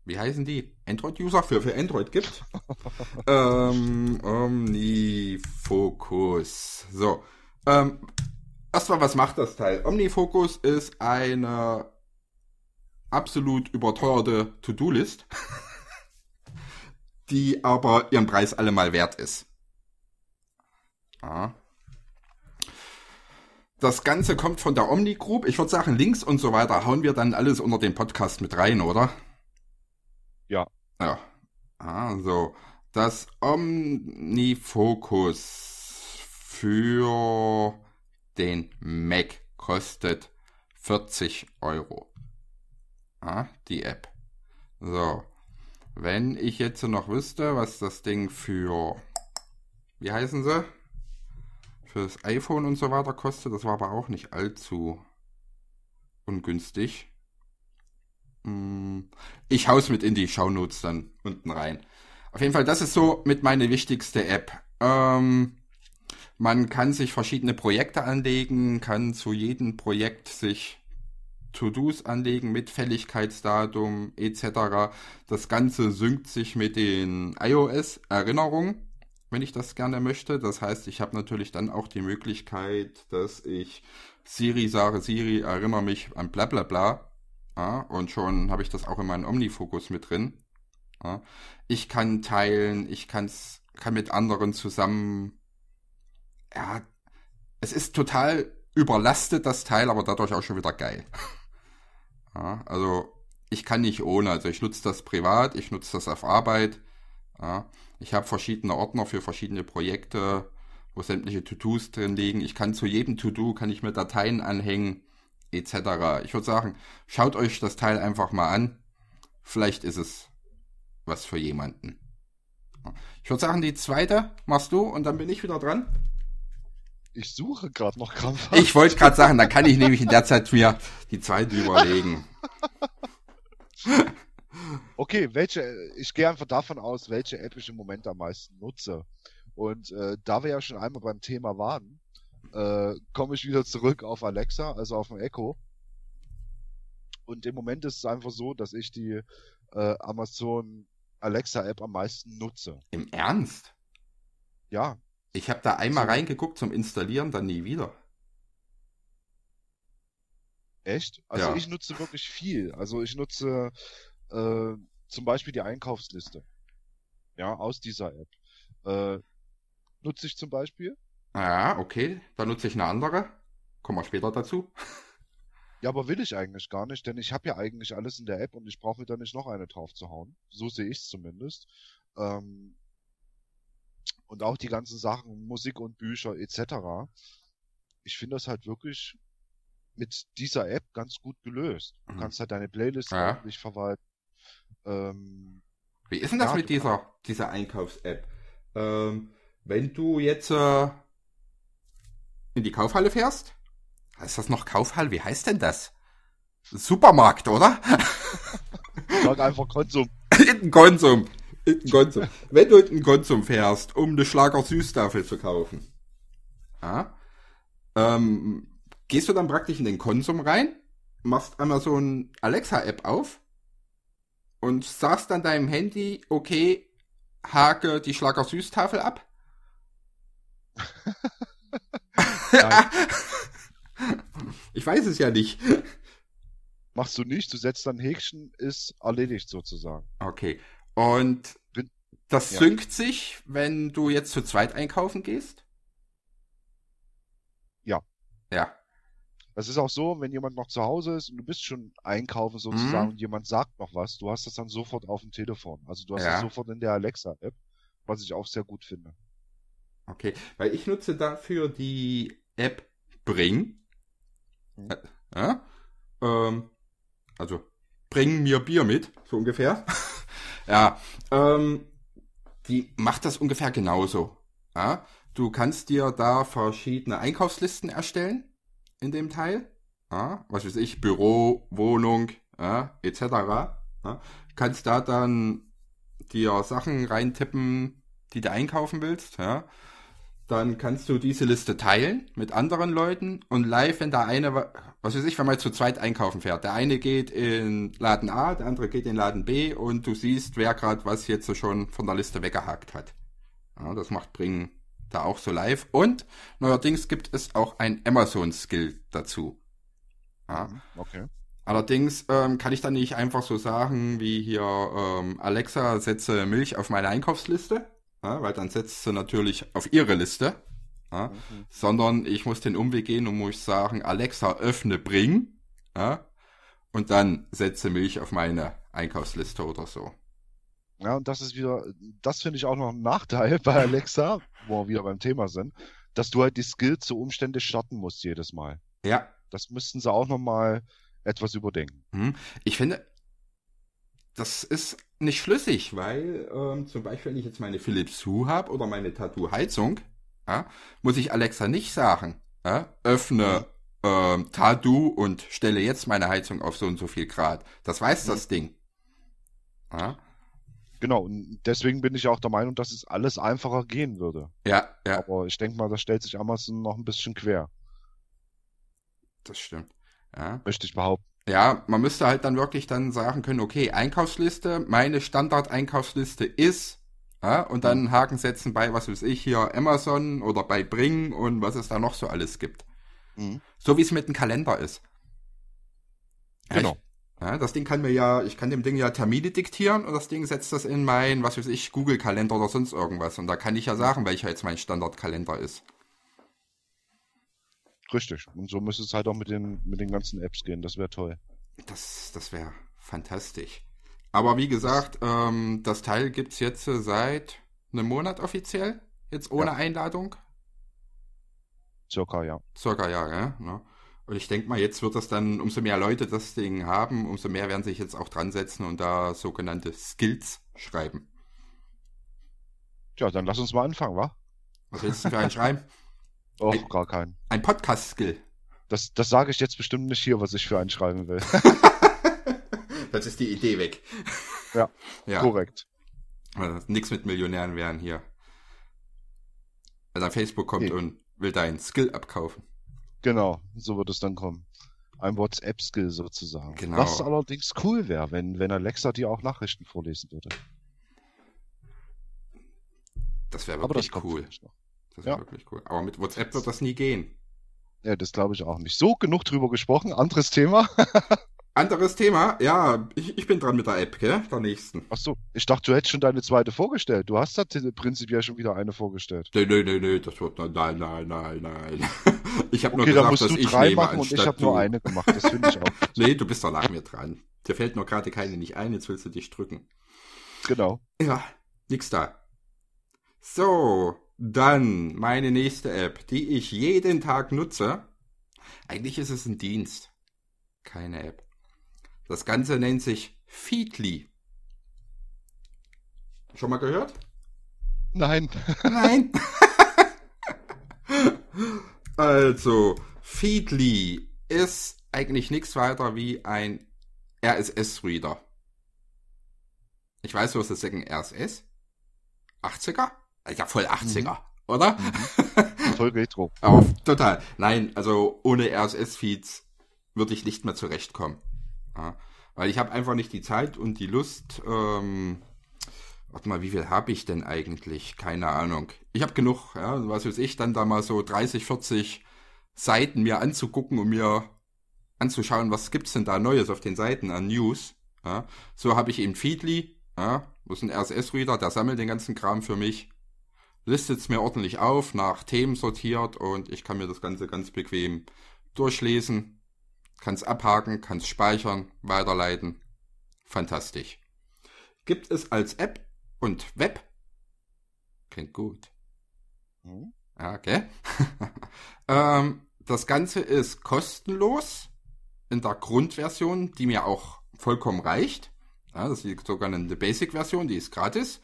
wie heißen die? Android-User für, für Android gibt. ähm, Omnifocus. So. Ähm, erstmal, was macht das Teil? Omnifocus ist eine absolut überteuerte To-Do-List, die aber ihren Preis allemal wert ist. Ah, das Ganze kommt von der Omni Group. Ich würde sagen, Links und so weiter hauen wir dann alles unter den Podcast mit rein, oder? Ja. Ja. Also, das OmniFocus für den Mac kostet 40 Euro. Ah, die App. So. Wenn ich jetzt noch wüsste, was das Ding für. Wie heißen sie? fürs iPhone und so weiter kostet. Das war aber auch nicht allzu ungünstig. Mm, ich hau's mit in die Shownotes dann unten rein. Auf jeden Fall, das ist so mit meine wichtigste App. Ähm, man kann sich verschiedene Projekte anlegen, kann zu jedem Projekt sich To-Dos anlegen mit Fälligkeitsdatum etc. Das Ganze synkt sich mit den iOS-Erinnerungen wenn ich das gerne möchte. Das heißt, ich habe natürlich dann auch die Möglichkeit, dass ich Siri sage, Siri, erinnere mich an bla bla bla. Ja, und schon habe ich das auch in meinen Omnifokus mit drin. Ja. Ich kann teilen, ich kann's, kann mit anderen zusammen. Ja, es ist total überlastet, das Teil, aber dadurch auch schon wieder geil. Ja, also ich kann nicht ohne. Also ich nutze das privat, ich nutze das auf Arbeit. Ja. Ich habe verschiedene Ordner für verschiedene Projekte, wo sämtliche To-Dos drin liegen. Ich kann zu jedem To-Do, kann ich mir Dateien anhängen, etc. Ich würde sagen, schaut euch das Teil einfach mal an. Vielleicht ist es was für jemanden. Ich würde sagen, die zweite machst du und dann bin ich wieder dran. Ich suche gerade noch krampfhaft. Ich wollte gerade sagen, dann kann ich nämlich in der Zeit mir die zweite überlegen. Okay, welche, ich gehe einfach davon aus, welche App ich im Moment am meisten nutze. Und äh, da wir ja schon einmal beim Thema waren, äh, komme ich wieder zurück auf Alexa, also auf den Echo. Und im Moment ist es einfach so, dass ich die äh, Amazon Alexa App am meisten nutze. Im Ernst? Ja. Ich habe da einmal so. reingeguckt zum Installieren, dann nie wieder. Echt? Also ja. ich nutze wirklich viel. Also ich nutze äh, zum Beispiel die Einkaufsliste. Ja, aus dieser App. Äh, nutze ich zum Beispiel. Ah ja, okay. Dann nutze ich eine andere. Kommen wir später dazu. Ja, aber will ich eigentlich gar nicht, denn ich habe ja eigentlich alles in der App und ich brauche mir da nicht noch eine drauf zu hauen. So sehe ich es zumindest. Ähm, und auch die ganzen Sachen, Musik und Bücher etc. Ich finde das halt wirklich mit dieser App ganz gut gelöst. Du mhm. kannst halt deine Playlist ja. ordentlich verwalten. Ähm, Wie ist denn das ja, mit dieser, genau. dieser Einkaufs-App? Ähm, wenn du jetzt äh, in die Kaufhalle fährst, heißt das noch Kaufhalle? Wie heißt denn das? Supermarkt, oder? Ich Sag einfach Konsum. in Konsum. In Konsum. Wenn du in den Konsum fährst, um eine Schlager Süßtafel zu kaufen, ja, ähm, gehst du dann praktisch in den Konsum rein, machst einmal so ein Alexa-App auf und sagst dann deinem Handy, okay, hake die Schlager Süßtafel ab? ich weiß es ja nicht. Machst du nicht, du setzt dann Häkchen, ist erledigt sozusagen. Okay. Und das ja. synkt sich, wenn du jetzt zu zweit einkaufen gehst? Ja. Ja. Das ist auch so, wenn jemand noch zu Hause ist und du bist schon einkaufen sozusagen mhm. und jemand sagt noch was, du hast das dann sofort auf dem Telefon. Also du hast ja. das sofort in der Alexa-App, was ich auch sehr gut finde. Okay, weil ich nutze dafür die App Bring. Mhm. Äh, ähm, also bring mir Bier mit, so ungefähr. ja, ähm, die macht das ungefähr genauso. Ja? Du kannst dir da verschiedene Einkaufslisten erstellen in dem Teil, ja, was weiß ich, Büro, Wohnung, ja, etc. Ja, kannst da dann dir Sachen reintippen, die du einkaufen willst, ja. Dann kannst du diese Liste teilen mit anderen Leuten und live, wenn der eine, was weiß ich, wenn man zu zweit einkaufen fährt. Der eine geht in Laden A, der andere geht in Laden B und du siehst, wer gerade was jetzt schon von der Liste weggehakt hat. Ja, das macht Bringen da auch so live. Und neuerdings gibt es auch ein Amazon-Skill dazu. Ja. Mhm, okay. Allerdings ähm, kann ich dann nicht einfach so sagen, wie hier ähm, Alexa setze Milch auf meine Einkaufsliste, ja, weil dann setzt sie natürlich auf ihre Liste, ja, okay. Mhm. sondern ich muss den Umweg gehen und muss sagen, Alexa öffne Bring ja, und dann setze Milch auf meine Einkaufsliste oder so. Ja, und das ist wieder, das finde ich auch noch ein Nachteil bei Alexa, wo wir wieder beim Thema sind, dass du halt die Skills zu Umstände starten musst jedes Mal. Ja. Das müssten sie auch nochmal etwas überdenken. Hm. Ich finde, das ist nicht schlüssig, weil ähm, zum Beispiel, wenn ich jetzt meine Philips Hue habe oder meine Tattoo-Heizung, ja, muss ich Alexa nicht sagen, ja, öffne mhm. ähm, Tattoo und stelle jetzt meine Heizung auf so und so viel Grad. Das weiß mhm. das Ding. Ja. Genau, und deswegen bin ich auch der Meinung, dass es alles einfacher gehen würde. Ja, ja. Aber ich denke mal, da stellt sich Amazon noch ein bisschen quer. Das stimmt. Ja. Möchte ich behaupten. Ja, man müsste halt dann wirklich dann sagen können, okay, Einkaufsliste, meine Standard-Einkaufsliste ist, ja, und dann mhm. Haken setzen bei, was weiß ich hier, Amazon oder bei Bring und was es da noch so alles gibt. Mhm. So wie es mit dem Kalender ist. Genau. Ja, das Ding kann mir ja, ich kann dem Ding ja Termine diktieren und das Ding setzt das in mein, was weiß ich, Google-Kalender oder sonst irgendwas. Und da kann ich ja sagen, welcher jetzt mein Standardkalender ist. Richtig. Und so müsste es halt auch mit den, mit den ganzen Apps gehen. Das wäre toll. Das, das wäre fantastisch. Aber wie gesagt, ähm, das Teil gibt es jetzt seit einem Monat offiziell. Jetzt ohne ja. Einladung. Circa, ja. Circa, ja, ja. Ne? Und ich denke mal, jetzt wird das dann, umso mehr Leute das Ding haben, umso mehr werden sich jetzt auch dran setzen und da sogenannte Skills schreiben. Tja, dann lass uns mal anfangen, wa? Was willst du für einen schreiben? Och, ein, gar keinen. Ein Podcast-Skill. Das, das sage ich jetzt bestimmt nicht hier, was ich für einen schreiben will. das ist die Idee weg. Ja, ja. korrekt. Nichts mit Millionären werden hier. Wenn dann Facebook kommt nee. und will deinen Skill abkaufen. Genau, so wird es dann kommen. Ein WhatsApp-Skill sozusagen. Genau. Was allerdings cool wäre, wenn, wenn Alexa dir auch Nachrichten vorlesen würde. Das wäre wirklich Aber das cool. Das wäre ja. wirklich cool. Aber mit WhatsApp wird das nie gehen. Ja, das glaube ich auch nicht. So genug drüber gesprochen. Anderes Thema. Anderes Thema, ja, ich, ich bin dran mit der App, gell? Der nächsten. Achso, ich dachte, du hättest schon deine zweite vorgestellt. Du hast da prinzipiell schon wieder eine vorgestellt. Nö, nö, nö, nö, das wird. Nein, nein, nein, nein. Ich habe okay, nur gesagt, musst dass du ich drei nehme, machen und ich habe nur eine gemacht. Das finde ich auch. nee, du bist doch nach mir dran. Dir fällt nur gerade keine nicht ein, jetzt willst du dich drücken. Genau. Ja, nix da. So, dann meine nächste App, die ich jeden Tag nutze. Eigentlich ist es ein Dienst, keine App. Das Ganze nennt sich Feedly. Schon mal gehört? Nein. Nein. Also, Feedly ist eigentlich nichts weiter wie ein RSS-Reader. Ich weiß, du wirst jetzt sagen, RSS? 80er? Ja, voll 80er, mhm. oder? Mhm. Voll Retro. Auf, total. Nein, also ohne RSS-Feeds würde ich nicht mehr zurechtkommen. Ja, weil ich habe einfach nicht die Zeit und die Lust, ähm, warte mal, wie viel habe ich denn eigentlich? Keine Ahnung. Ich habe genug, ja, was weiß ich, dann da mal so 30, 40 Seiten mir anzugucken, um mir anzuschauen, was gibt's denn da Neues auf den Seiten an News. Ja. So habe ich eben Feedly, ja, das ist ein RSS-Reader, der sammelt den ganzen Kram für mich, listet's mir ordentlich auf, nach Themen sortiert und ich kann mir das Ganze ganz bequem durchlesen, kann's abhaken, kann's speichern, weiterleiten. Fantastisch. Gibt es als App und Web. Klingt gut. Mhm. Ja, okay. ähm, das Ganze ist kostenlos in der Grundversion, die mir auch vollkommen reicht. Ja, das ist sogar eine Basic-Version, die ist gratis.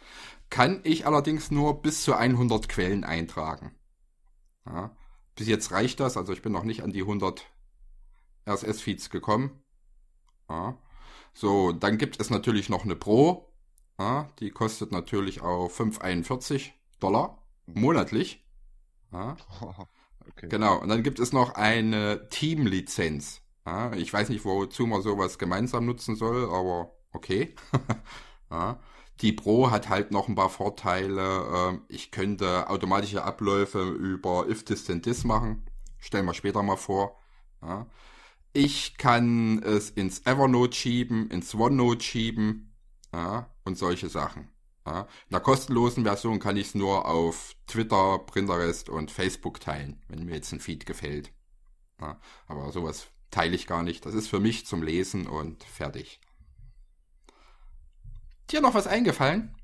Kann ich allerdings nur bis zu 100 Quellen eintragen. Ja, bis jetzt reicht das, also ich bin noch nicht an die 100 RSS-Feeds gekommen. Ja. So, dann gibt es natürlich noch eine Pro, ja, die kostet natürlich auch 5,41 Dollar monatlich. Ja. Okay. Genau, und dann gibt es noch eine Team-Lizenz. Ja, ich weiß nicht, wozu man sowas gemeinsam nutzen soll, aber okay. ja. Die Pro hat halt noch ein paar Vorteile. Ähm, ich könnte automatische Abläufe über if this then this machen. Stellen wir später mal vor. Ich kann es ins Evernote schieben, ins OneNote schieben ja, und solche Sachen. Ja. In der kostenlosen Version kann ich es nur auf Twitter, Printerest und Facebook teilen, wenn mir jetzt ein Feed gefällt. Ja. Aber sowas teile ich gar nicht. Das ist für mich zum Lesen und fertig. Dir noch was eingefallen?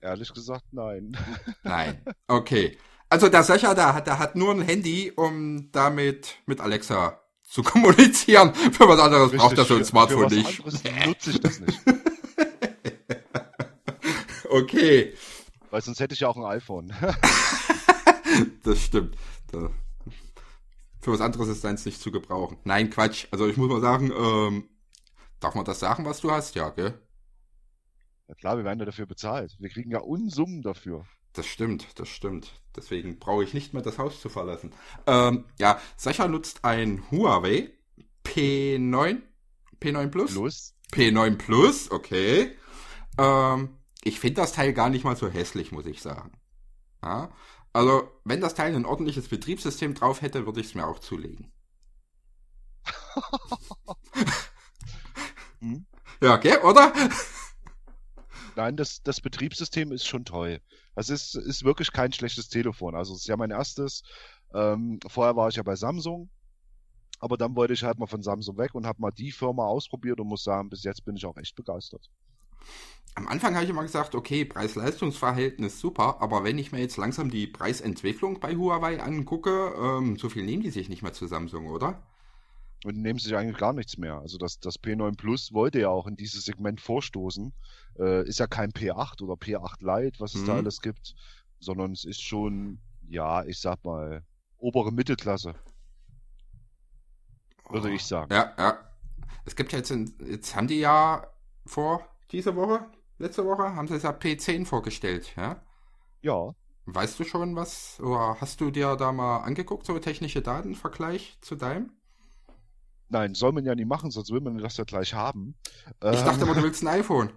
Ehrlich gesagt, nein. Nein. Okay. Also der Sascha, der, hat, der hat nur ein Handy, um damit mit Alexa zu kommunizieren. Für was anderes Richtig, braucht er so ein Smartphone für was nicht. Anderes nutze ich das nicht. okay. Weil sonst hätte ich ja auch ein iPhone. das stimmt. Da. Für was anderes ist deins nicht zu gebrauchen. Nein, Quatsch. Also ich muss mal sagen, ähm, darf man das sagen, was du hast? Ja, gell? Ja klar, wir werden ja dafür bezahlt. Wir kriegen ja Unsummen dafür. Das stimmt, das stimmt. Deswegen brauche ich nicht mehr das Haus zu verlassen. Ähm, ja, Sascha nutzt ein Huawei P9, P9 Plus? Plus. P9 Plus, okay. Ähm, ich finde das Teil gar nicht mal so hässlich, muss ich sagen. Ja? Also, wenn das Teil ein ordentliches Betriebssystem drauf hätte, würde ich es mir auch zulegen. hm? Ja, okay, oder? Nein, das, das Betriebssystem ist schon toll. Es ist, ist wirklich kein schlechtes Telefon. Also, es ist ja mein erstes. Ähm, vorher war ich ja bei Samsung. Aber dann wollte ich halt mal von Samsung weg und habe mal die Firma ausprobiert und muss sagen, bis jetzt bin ich auch echt begeistert am Anfang habe ich immer gesagt, okay, Preis-Leistungs-Verhältnis super, aber wenn ich mir jetzt langsam die Preisentwicklung bei Huawei angucke, ähm, so viel nehmen die sich nicht mehr zu Samsung, oder? Und nehmen sich eigentlich gar nichts mehr. Also das, das P9 Plus wollte ja auch in dieses Segment vorstoßen. Äh, ist ja kein P8 oder P8 Lite, was es mhm. da alles gibt, sondern es ist schon, ja, ich sag mal, obere Mittelklasse. Würde oh. ich sagen. Ja, ja. Es gibt ja jetzt, jetzt haben die ja vor dieser Woche, letzte Woche haben sie SAP 10 vorgestellt, ja? Ja. Weißt du schon was, oder hast du dir da mal angeguckt, so technische Datenvergleich zu deinem? Nein, soll man ja nicht machen, sonst will man das ja gleich haben. Ich dachte aber, du ähm. willst ein iPhone.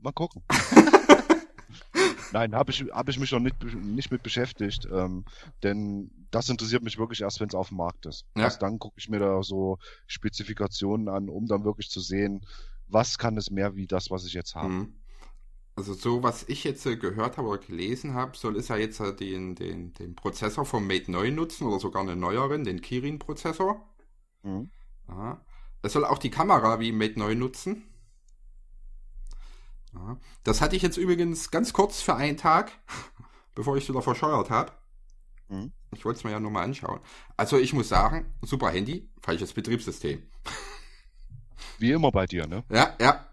Mal gucken. Nein, habe ich, hab ich mich noch nicht, nicht mit beschäftigt, ähm, denn das interessiert mich wirklich erst, wenn es auf dem Markt ist. Ja. Erst dann gucke ich mir da so Spezifikationen an, um dann wirklich zu sehen, was kann es mehr wie das, was ich jetzt habe? Mhm. Also so, was ich jetzt äh, gehört habe oder gelesen habe, soll es ja jetzt äh, den, den, den Prozessor vom Mate 9 nutzen oder sogar einen neueren, den Kirin-Prozessor. Mhm. Ja. Es soll auch die Kamera wie Mate 9 nutzen. Ja. Das hatte ich jetzt übrigens ganz kurz für einen Tag, bevor ich es wieder verscheuert habe. Mhm. Ich wollte es mir ja nur mal anschauen. Also ich muss sagen, super Handy, falsches Betriebssystem. Wie immer bei dir, ne? Ja, ja.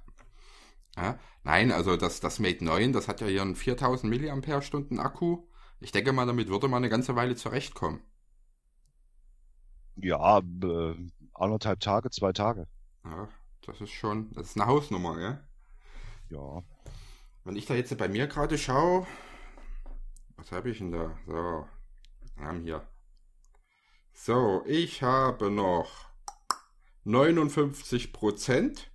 ja. Nein, also das, das Mate 9, das hat ja hier einen 4000 mAh Akku. Ich denke mal, damit würde man eine ganze Weile zurechtkommen. Ja, äh, anderthalb Tage, zwei Tage. Ja, das ist schon, das ist eine Hausnummer, ja? Ja. Wenn ich da jetzt bei mir gerade schaue, was habe ich denn da? So, wir haben hier. So, ich habe noch 59 Prozent.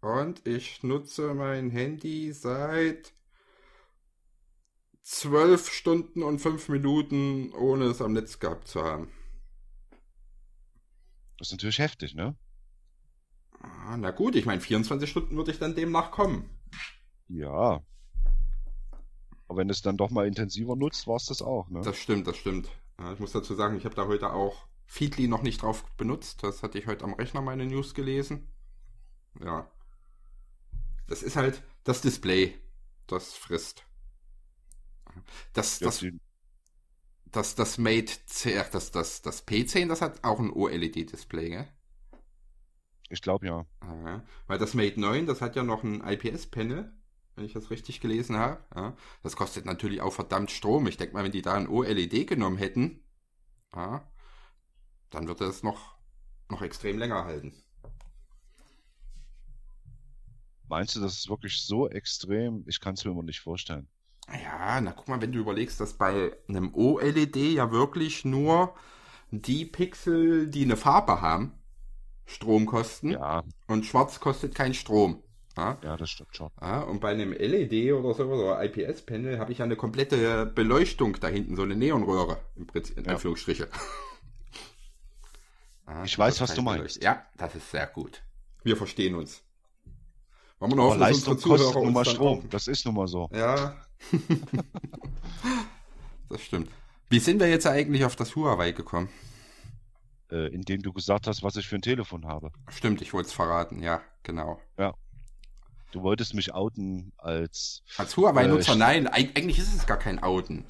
Und ich nutze mein Handy seit 12 Stunden und 5 Minuten, ohne es am Netz gehabt zu haben. Das ist natürlich heftig, ne? Ah, na gut, ich meine, 24 Stunden würde ich dann demnach kommen. Ja. Aber wenn es dann doch mal intensiver nutzt, war es das auch, ne? Das stimmt, das stimmt. Ich muss dazu sagen, ich habe da heute auch Feedly noch nicht drauf benutzt. Das hatte ich heute am Rechner meine News gelesen. Ja. Das ist halt das Display, das frisst. Das, das, das, das Mate 10, ach, das, das, das P10, das hat auch ein OLED-Display, gell? Ich glaube ja. ja. Weil das Mate 9, das hat ja noch ein IPS-Panel, wenn ich das richtig gelesen habe. Ja. Das kostet natürlich auch verdammt Strom. Ich denke mal, wenn die da ein OLED genommen hätten, ja, dann wird er es noch, noch extrem länger halten. Meinst du, das ist wirklich so extrem? Ich kann es mir immer nicht vorstellen. Ja, na guck mal, wenn du überlegst, dass bei einem OLED ja wirklich nur die Pixel, die eine Farbe haben, Strom kosten. Ja. Und schwarz kostet kein Strom. Ja, ja das stimmt schon. Ja, und bei einem LED oder so, oder IPS-Panel, habe ich ja eine komplette Beleuchtung da hinten, so eine Neonröhre, im Prinzip, in Anführungsstriche. Aha, ich weiß, was du also meinst. Ja, das ist sehr gut. Wir verstehen uns. Wollen wir noch hoffen, Leistung kostet nun mal Strom. Das ist nun mal so. Ja. das stimmt. Wie sind wir jetzt eigentlich auf das Huawei gekommen? Äh, indem du gesagt hast, was ich für ein Telefon habe. Stimmt, ich wollte es verraten. Ja, genau. Ja. Du wolltest mich outen als. Als Huawei-Nutzer? Äh, Nein, eigentlich ist es gar kein Outen.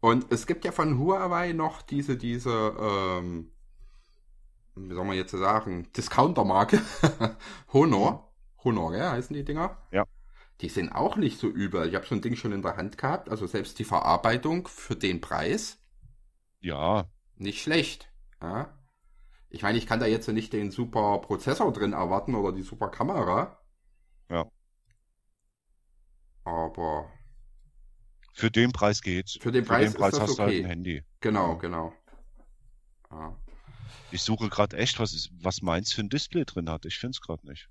Und es gibt ja von Huawei noch diese, diese, ähm, wie soll man jetzt sagen, Discounter-Marke. Honor, Honor, gell, heißen die Dinger? Ja. Die sind auch nicht so übel. Ich habe so ein Ding schon in der Hand gehabt, also selbst die Verarbeitung für den Preis. Ja. Nicht schlecht. Ja. Ich meine, ich kann da jetzt nicht den super Prozessor drin erwarten oder die super Kamera. Ja. Aber. Für den Preis geht's. Für den Preis, für den Preis, Preis hast okay. du halt ein Handy. Genau, genau. Ja. Ich suche gerade echt, was, ist, was meins für ein Display drin hat. Ich finde es gerade nicht.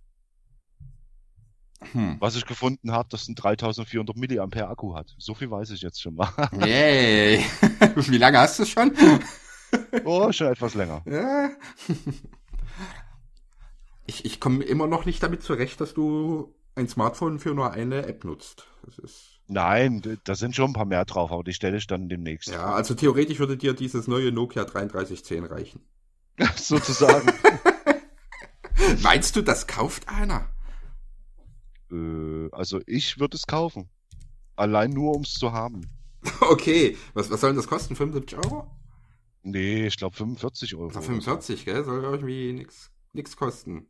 Hm. Was ich gefunden habe, dass ein 3400 Milliampere Akku hat. So viel weiß ich jetzt schon mal. Yay! Wie lange hast du es schon? oh, schon etwas länger. Ja. Ich, ich komme immer noch nicht damit zurecht, dass du ein Smartphone für nur eine App nutzt. Das ist Nein, da sind schon ein paar mehr drauf, aber die stelle ich dann demnächst. Ja, also theoretisch würde dir dieses neue Nokia 3310 reichen. Sozusagen. Meinst du, das kauft einer? Äh, also ich würde es kaufen. Allein nur, um es zu haben. Okay, was, was soll denn das kosten? 75 Euro? Nee, ich glaube 45 Euro. Also 45, gell? Soll irgendwie nichts kosten.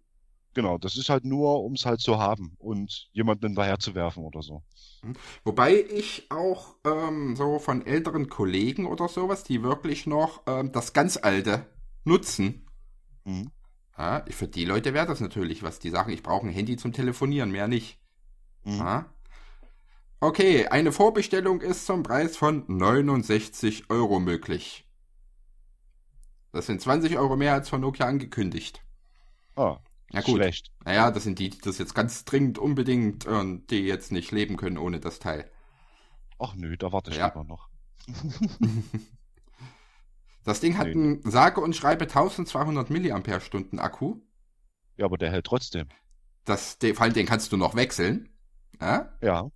Genau, das ist halt nur, um es halt zu haben und jemanden daherzuwerfen oder so. Hm. Wobei ich auch ähm, so von älteren Kollegen oder sowas, die wirklich noch ähm, das ganz alte nutzen. Mhm. Ja, für die Leute wäre das natürlich was. Die sagen, ich brauche ein Handy zum Telefonieren, mehr nicht. Mhm. Ja. Okay, eine Vorbestellung ist zum Preis von 69 Euro möglich. Das sind 20 Euro mehr als von Nokia angekündigt. Oh, ja, gut. schlecht. Naja, das sind die, die das jetzt ganz dringend unbedingt und die jetzt nicht leben können ohne das Teil. Ach nö, da warte ich ja. lieber noch. Das Ding hat nee, einen sage und schreibe 1200 mAh Akku. Ja, aber der hält trotzdem. Das, den, vor allem den kannst du noch wechseln. Ja. ja.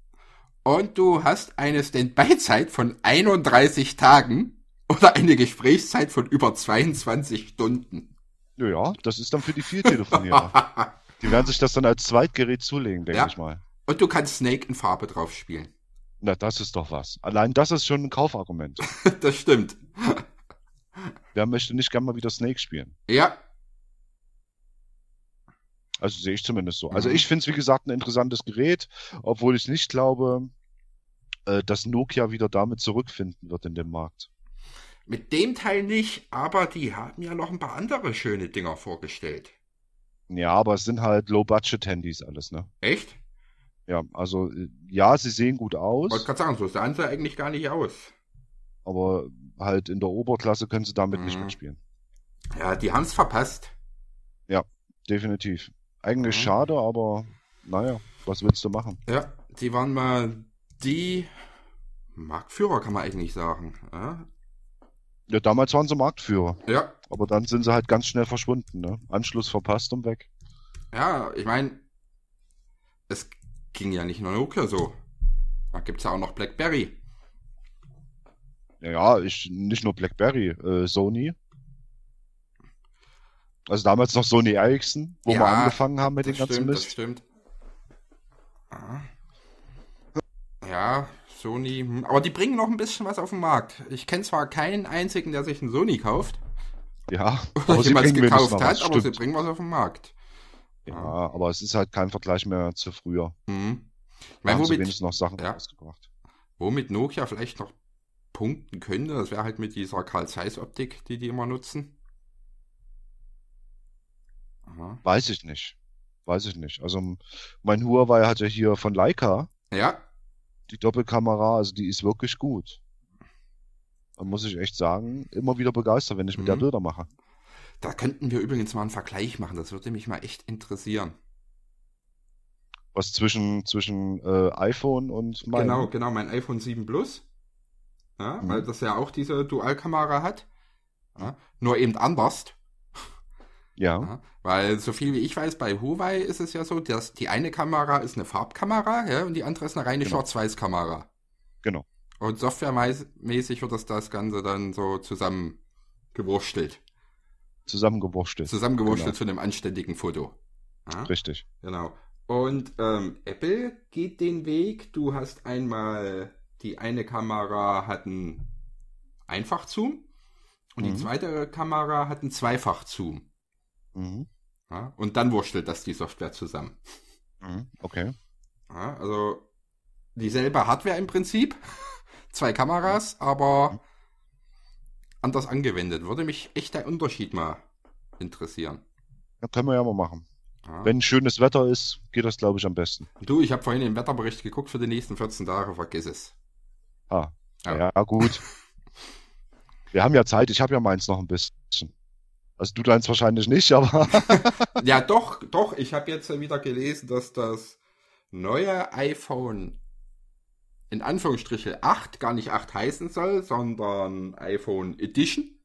Und du hast eine Standby-Zeit von 31 Tagen oder eine Gesprächszeit von über 22 Stunden. Ja, das ist dann für die Vieltelefonierer. die werden sich das dann als Zweitgerät zulegen, denke ja. ich mal. Und du kannst Snake in Farbe drauf spielen. Na, das ist doch was. Allein das ist schon ein Kaufargument. das stimmt. Wer möchte nicht gern mal wieder Snake spielen? Ja. Also sehe ich zumindest so. Mhm. Also ich finde es, wie gesagt, ein interessantes Gerät, obwohl ich nicht glaube, äh, dass Nokia wieder damit zurückfinden wird in dem Markt. Mit dem Teil nicht, aber die haben ja noch ein paar andere schöne Dinger vorgestellt. Ja, aber es sind halt Low-Budget-Handys alles, ne? Echt? Ja, also äh, ja, sie sehen gut aus. Ich wollte gerade sagen, so sahen sie eigentlich gar nicht aus. Aber halt in der Oberklasse können sie damit mhm. nicht mitspielen. Ja, die haben es verpasst. Ja, definitiv. Eigentlich mhm. schade, aber naja, was willst du machen? Ja, die waren mal die Marktführer, kann man eigentlich sagen. Ja? ja, damals waren sie Marktführer. Ja. Aber dann sind sie halt ganz schnell verschwunden. Ne? Anschluss verpasst und weg. Ja, ich meine, es ging ja nicht nur Nokia so. Da gibt es ja auch noch Blackberry. Ja, ich, nicht nur BlackBerry, äh, Sony. Also damals noch Sony Ericsson, wo ja, wir angefangen haben mit dem ganzen Mist. Das stimmt. Ah. Ja, Sony. Hm, aber die bringen noch ein bisschen was auf den Markt. Ich kenne zwar keinen einzigen, der sich einen Sony kauft. Ja, oder jemals gekauft hat, was, aber sie bringen was auf den Markt. Ja, ja, aber es ist halt kein Vergleich mehr zu früher. Mhm. Ich meine, womit, noch Sachen ja. rausgebracht. Womit Nokia vielleicht noch punkten könnte. Das wäre halt mit dieser Carl Zeiss Optik, die die immer nutzen. Aha. Weiß ich nicht. Weiß ich nicht. Also mein Huawei hat ja hier von Leica. Ja. Die Doppelkamera, also die ist wirklich gut. Da muss ich echt sagen, immer wieder begeistert, wenn ich mit mhm. der Bilder mache. Da könnten wir übrigens mal einen Vergleich machen. Das würde mich mal echt interessieren was zwischen, zwischen äh, iPhone und meinem. Genau, genau, mein iPhone 7 Plus ja, mhm. weil das ja auch diese Dualkamera hat, ja, nur eben anders. Ja. ja. Weil so viel wie ich weiß, bei Huawei ist es ja so, dass die eine Kamera ist eine Farbkamera ja, und die andere ist eine reine genau. Schwarz-Weiß-Kamera. Genau. Und softwaremäßig wird das, das Ganze dann so zusammengewurstelt. Zusammengewurstelt. Zusammengewurstelt genau. zu einem anständigen Foto. Ja? Richtig. Genau. Und ähm, Apple geht den Weg. Du hast einmal die eine Kamera hat einen Einfachzoom und mhm. die zweite Kamera hat einen Zweifachzoom. Mhm. Ja, und dann wurstelt das die Software zusammen. Mhm. Okay. Ja, also dieselbe Hardware im Prinzip, zwei Kameras, mhm. aber mhm. anders angewendet. Würde mich echt der Unterschied mal interessieren. Ja, können wir ja mal machen. Ja. Wenn schönes Wetter ist, geht das, glaube ich, am besten. Du, ich habe vorhin den Wetterbericht geguckt für die nächsten 14 Tage, vergiss es. Ah, ja, ja ah, gut. Wir haben ja Zeit, ich habe ja meins noch ein bisschen. Also du deins wahrscheinlich nicht, aber. ja, doch, doch. Ich habe jetzt wieder gelesen, dass das neue iPhone in Anführungsstrichen 8 gar nicht 8 heißen soll, sondern iPhone Edition.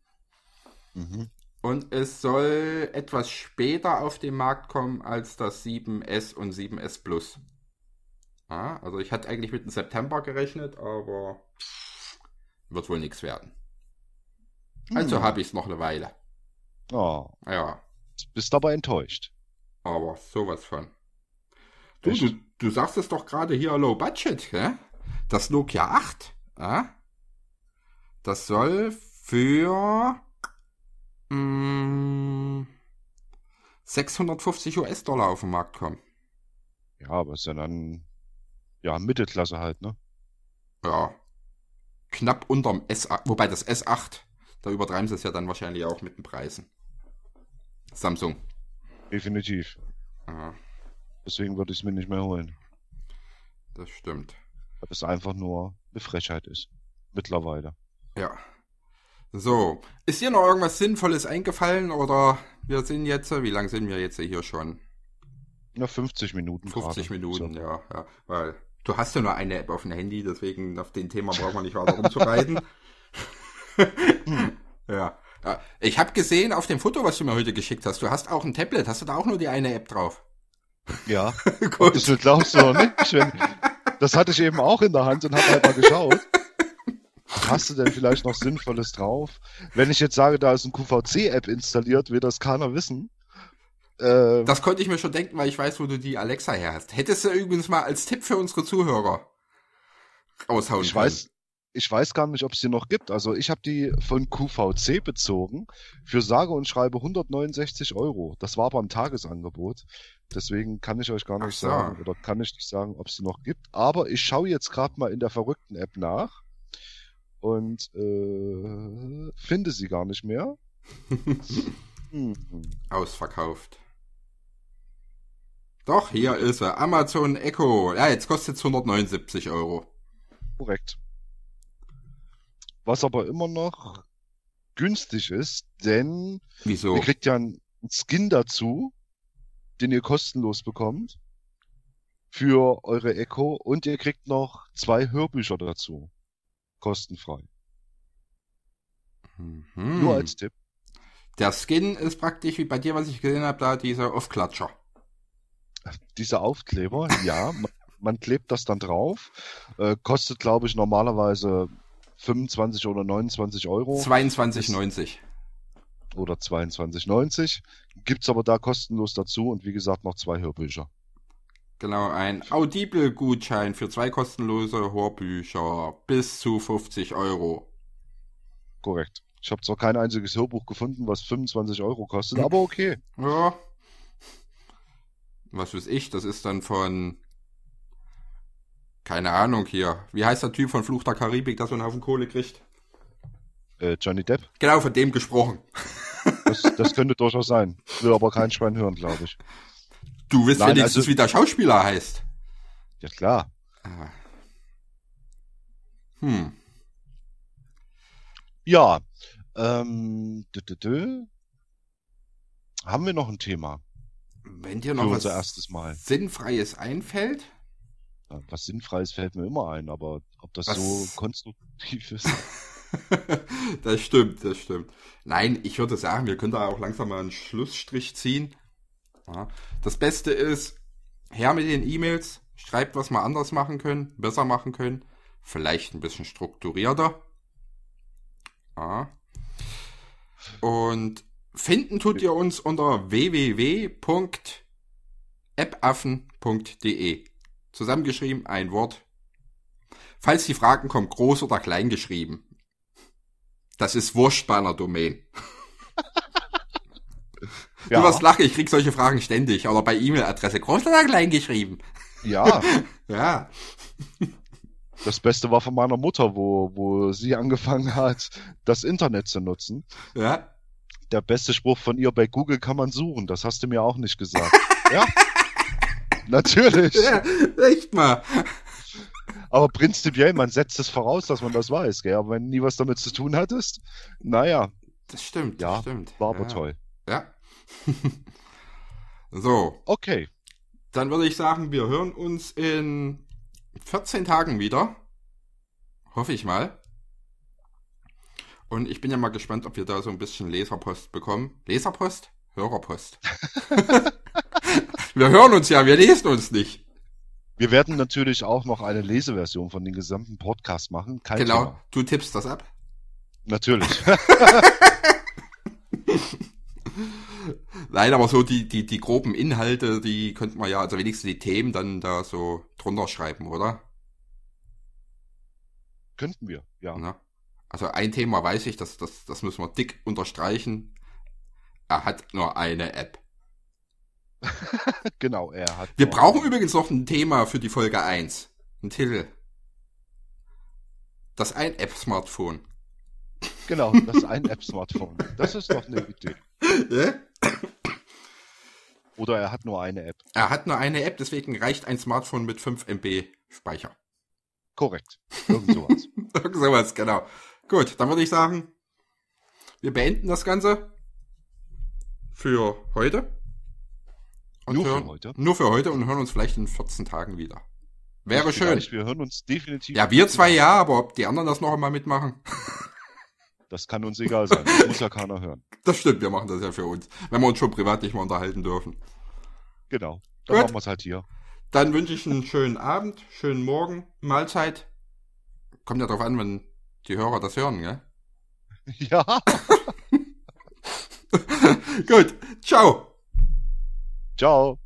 Mhm. Und es soll etwas später auf den Markt kommen als das 7S und 7S Plus. Ja, also ich hatte eigentlich mit dem September gerechnet, aber wird wohl nichts werden. Also hm. habe ich es noch eine Weile. Oh. Ja. Bist aber enttäuscht. Aber sowas von. Du, du, du, sagst es doch gerade hier Low Budget, hä? Das Nokia 8, ja? das soll für mh, 650 US-Dollar auf den Markt kommen. Ja, aber ist ja dann ja, Mittelklasse halt, ne? Ja. Knapp unterm S8, wobei das S8, da übertreiben sie es ja dann wahrscheinlich auch mit den Preisen. Samsung. Definitiv. Aha. Deswegen würde ich es mir nicht mehr holen. Das stimmt. Weil es einfach nur eine Frechheit ist. Mittlerweile. Ja. So, ist hier noch irgendwas Sinnvolles eingefallen oder wir sind jetzt, wie lange sind wir jetzt hier schon? Na, 50 Minuten. 50 gerade. Minuten, so. ja, ja. Weil Du hast ja nur eine App auf dem Handy, deswegen auf den Thema braucht man nicht weiter rumzureiten. ja. Ah, ich habe gesehen auf dem Foto, was du mir heute geschickt hast, du hast auch ein Tablet. Hast du da auch nur die eine App drauf? Ja. Gut. Das glaubst du noch nicht. Das hatte ich eben auch in der Hand und habe halt mal geschaut. Hast du denn vielleicht noch Sinnvolles drauf? Wenn ich jetzt sage, da ist ein QVC-App installiert, will das keiner wissen. Äh, das konnte ich mir schon denken, weil ich weiß, wo du die Alexa her hast. Hättest du übrigens mal als Tipp für unsere Zuhörer aushauen ich können. Weiß, ich weiß gar nicht, ob es die noch gibt. Also ich habe die von QVC bezogen für sage und schreibe 169 Euro. Das war aber ein Tagesangebot. Deswegen kann ich euch gar nicht so. sagen oder kann ich nicht sagen, ob es die noch gibt. Aber ich schaue jetzt gerade mal in der verrückten App nach und äh, finde sie gar nicht mehr. Hm. Ausverkauft. Doch, hier ist er. Amazon Echo. Ja, jetzt kostet es 179 Euro. Korrekt. Was aber immer noch günstig ist, denn Wieso? ihr kriegt ja einen Skin dazu, den ihr kostenlos bekommt für eure Echo und ihr kriegt noch zwei Hörbücher dazu. Kostenfrei. Mhm. Nur als Tipp. Der Skin ist praktisch wie bei dir, was ich gesehen habe, da dieser Off-Klatscher dieser Aufkleber, ja, man, klebt das dann drauf. Äh, kostet, glaube ich, normalerweise 25 oder 29 Euro. 22,90. Oder 22,90. Gibt es aber da kostenlos dazu und wie gesagt noch zwei Hörbücher. Genau, ein Audible-Gutschein für zwei kostenlose Hörbücher bis zu 50 Euro. Korrekt. Ich habe zwar kein einziges Hörbuch gefunden, was 25 Euro kostet, aber okay. Ja, was weiß ich, das ist dann von, keine Ahnung hier, wie heißt der Typ von Fluch der Karibik, dass man auf Haufen Kohle kriegt? Äh, Johnny Depp? Genau, von dem gesprochen. Das, das könnte durchaus sein. Will aber kein Schwein hören, glaube ich. Du wirst Nein, wenigstens, also, wie der Schauspieler heißt. Ja, klar. Ah. Hm. Ja. Ähm, dö, dö, dö. Haben wir noch ein Thema? Wenn dir noch was erstes Mal. Sinnfreies einfällt? Ja, was Sinnfreies fällt mir immer ein, aber ob das was? so konstruktiv ist. das stimmt, das stimmt. Nein, ich würde sagen, wir können da auch langsam mal einen Schlussstrich ziehen. Ja. Das Beste ist, her mit den E-Mails, schreibt, was wir anders machen können, besser machen können, vielleicht ein bisschen strukturierter. Ja. Und Finden tut ihr uns unter www.appaffen.de. Zusammengeschrieben, ein Wort. Falls die Fragen kommen, groß oder klein geschrieben. Das ist wurscht Domain. ja. Du was lache, ich krieg solche Fragen ständig. Oder bei E-Mail-Adresse, groß oder klein geschrieben. Ja. ja. Das Beste war von meiner Mutter, wo, wo sie angefangen hat, das Internet zu nutzen. Ja der beste Spruch von ihr bei Google kann man suchen. Das hast du mir auch nicht gesagt. ja. Natürlich. Ja, echt mal. Aber prinzipiell, man setzt es voraus, dass man das weiß, gell? Aber wenn du nie was damit zu tun hattest, naja. Das stimmt, ja, das stimmt. War aber ja. toll. Ja. so. Okay. Dann würde ich sagen, wir hören uns in 14 Tagen wieder. Hoffe ich mal. Und ich bin ja mal gespannt, ob wir da so ein bisschen Leserpost bekommen. Leserpost? Hörerpost. wir hören uns ja, wir lesen uns nicht. Wir werden natürlich auch noch eine Leseversion von dem gesamten Podcast machen. Kein genau, Thema. du tippst das ab. Natürlich. Nein, aber so die, die, die groben Inhalte, die könnten wir ja, also wenigstens die Themen dann da so drunter schreiben, oder? Könnten wir, ja. Na? also ein Thema weiß ich, das, das, das müssen wir dick unterstreichen. Er hat nur eine App. genau, er hat. Wir brauchen eine. übrigens noch ein Thema für die Folge 1. Ein Titel. Das Ein-App-Smartphone. Genau, das Ein-App-Smartphone. Das ist doch eine Idee. Ja? Oder er hat nur eine App. Er hat nur eine App, deswegen reicht ein Smartphone mit 5 MB Speicher. Korrekt. Irgend sowas. Irgend sowas, genau. Gut, dann würde ich sagen, wir beenden das Ganze für heute. nur hören, für heute? Nur für heute und hören uns vielleicht in 14 Tagen wieder. Wäre ich schön. Wir hören uns definitiv. Ja, wir zwei ja, aber ob die anderen das noch einmal mitmachen. Das kann uns egal sein. Das muss ja keiner hören. Das stimmt, wir machen das ja für uns. Wenn wir uns schon privat nicht mehr unterhalten dürfen. Genau. Dann Gut. machen wir es halt hier. Dann wünsche ich einen schönen Abend, schönen Morgen, Mahlzeit. Kommt ja darauf an, wenn die Hörer das hören, gell? Ja. Gut, ciao. Ciao.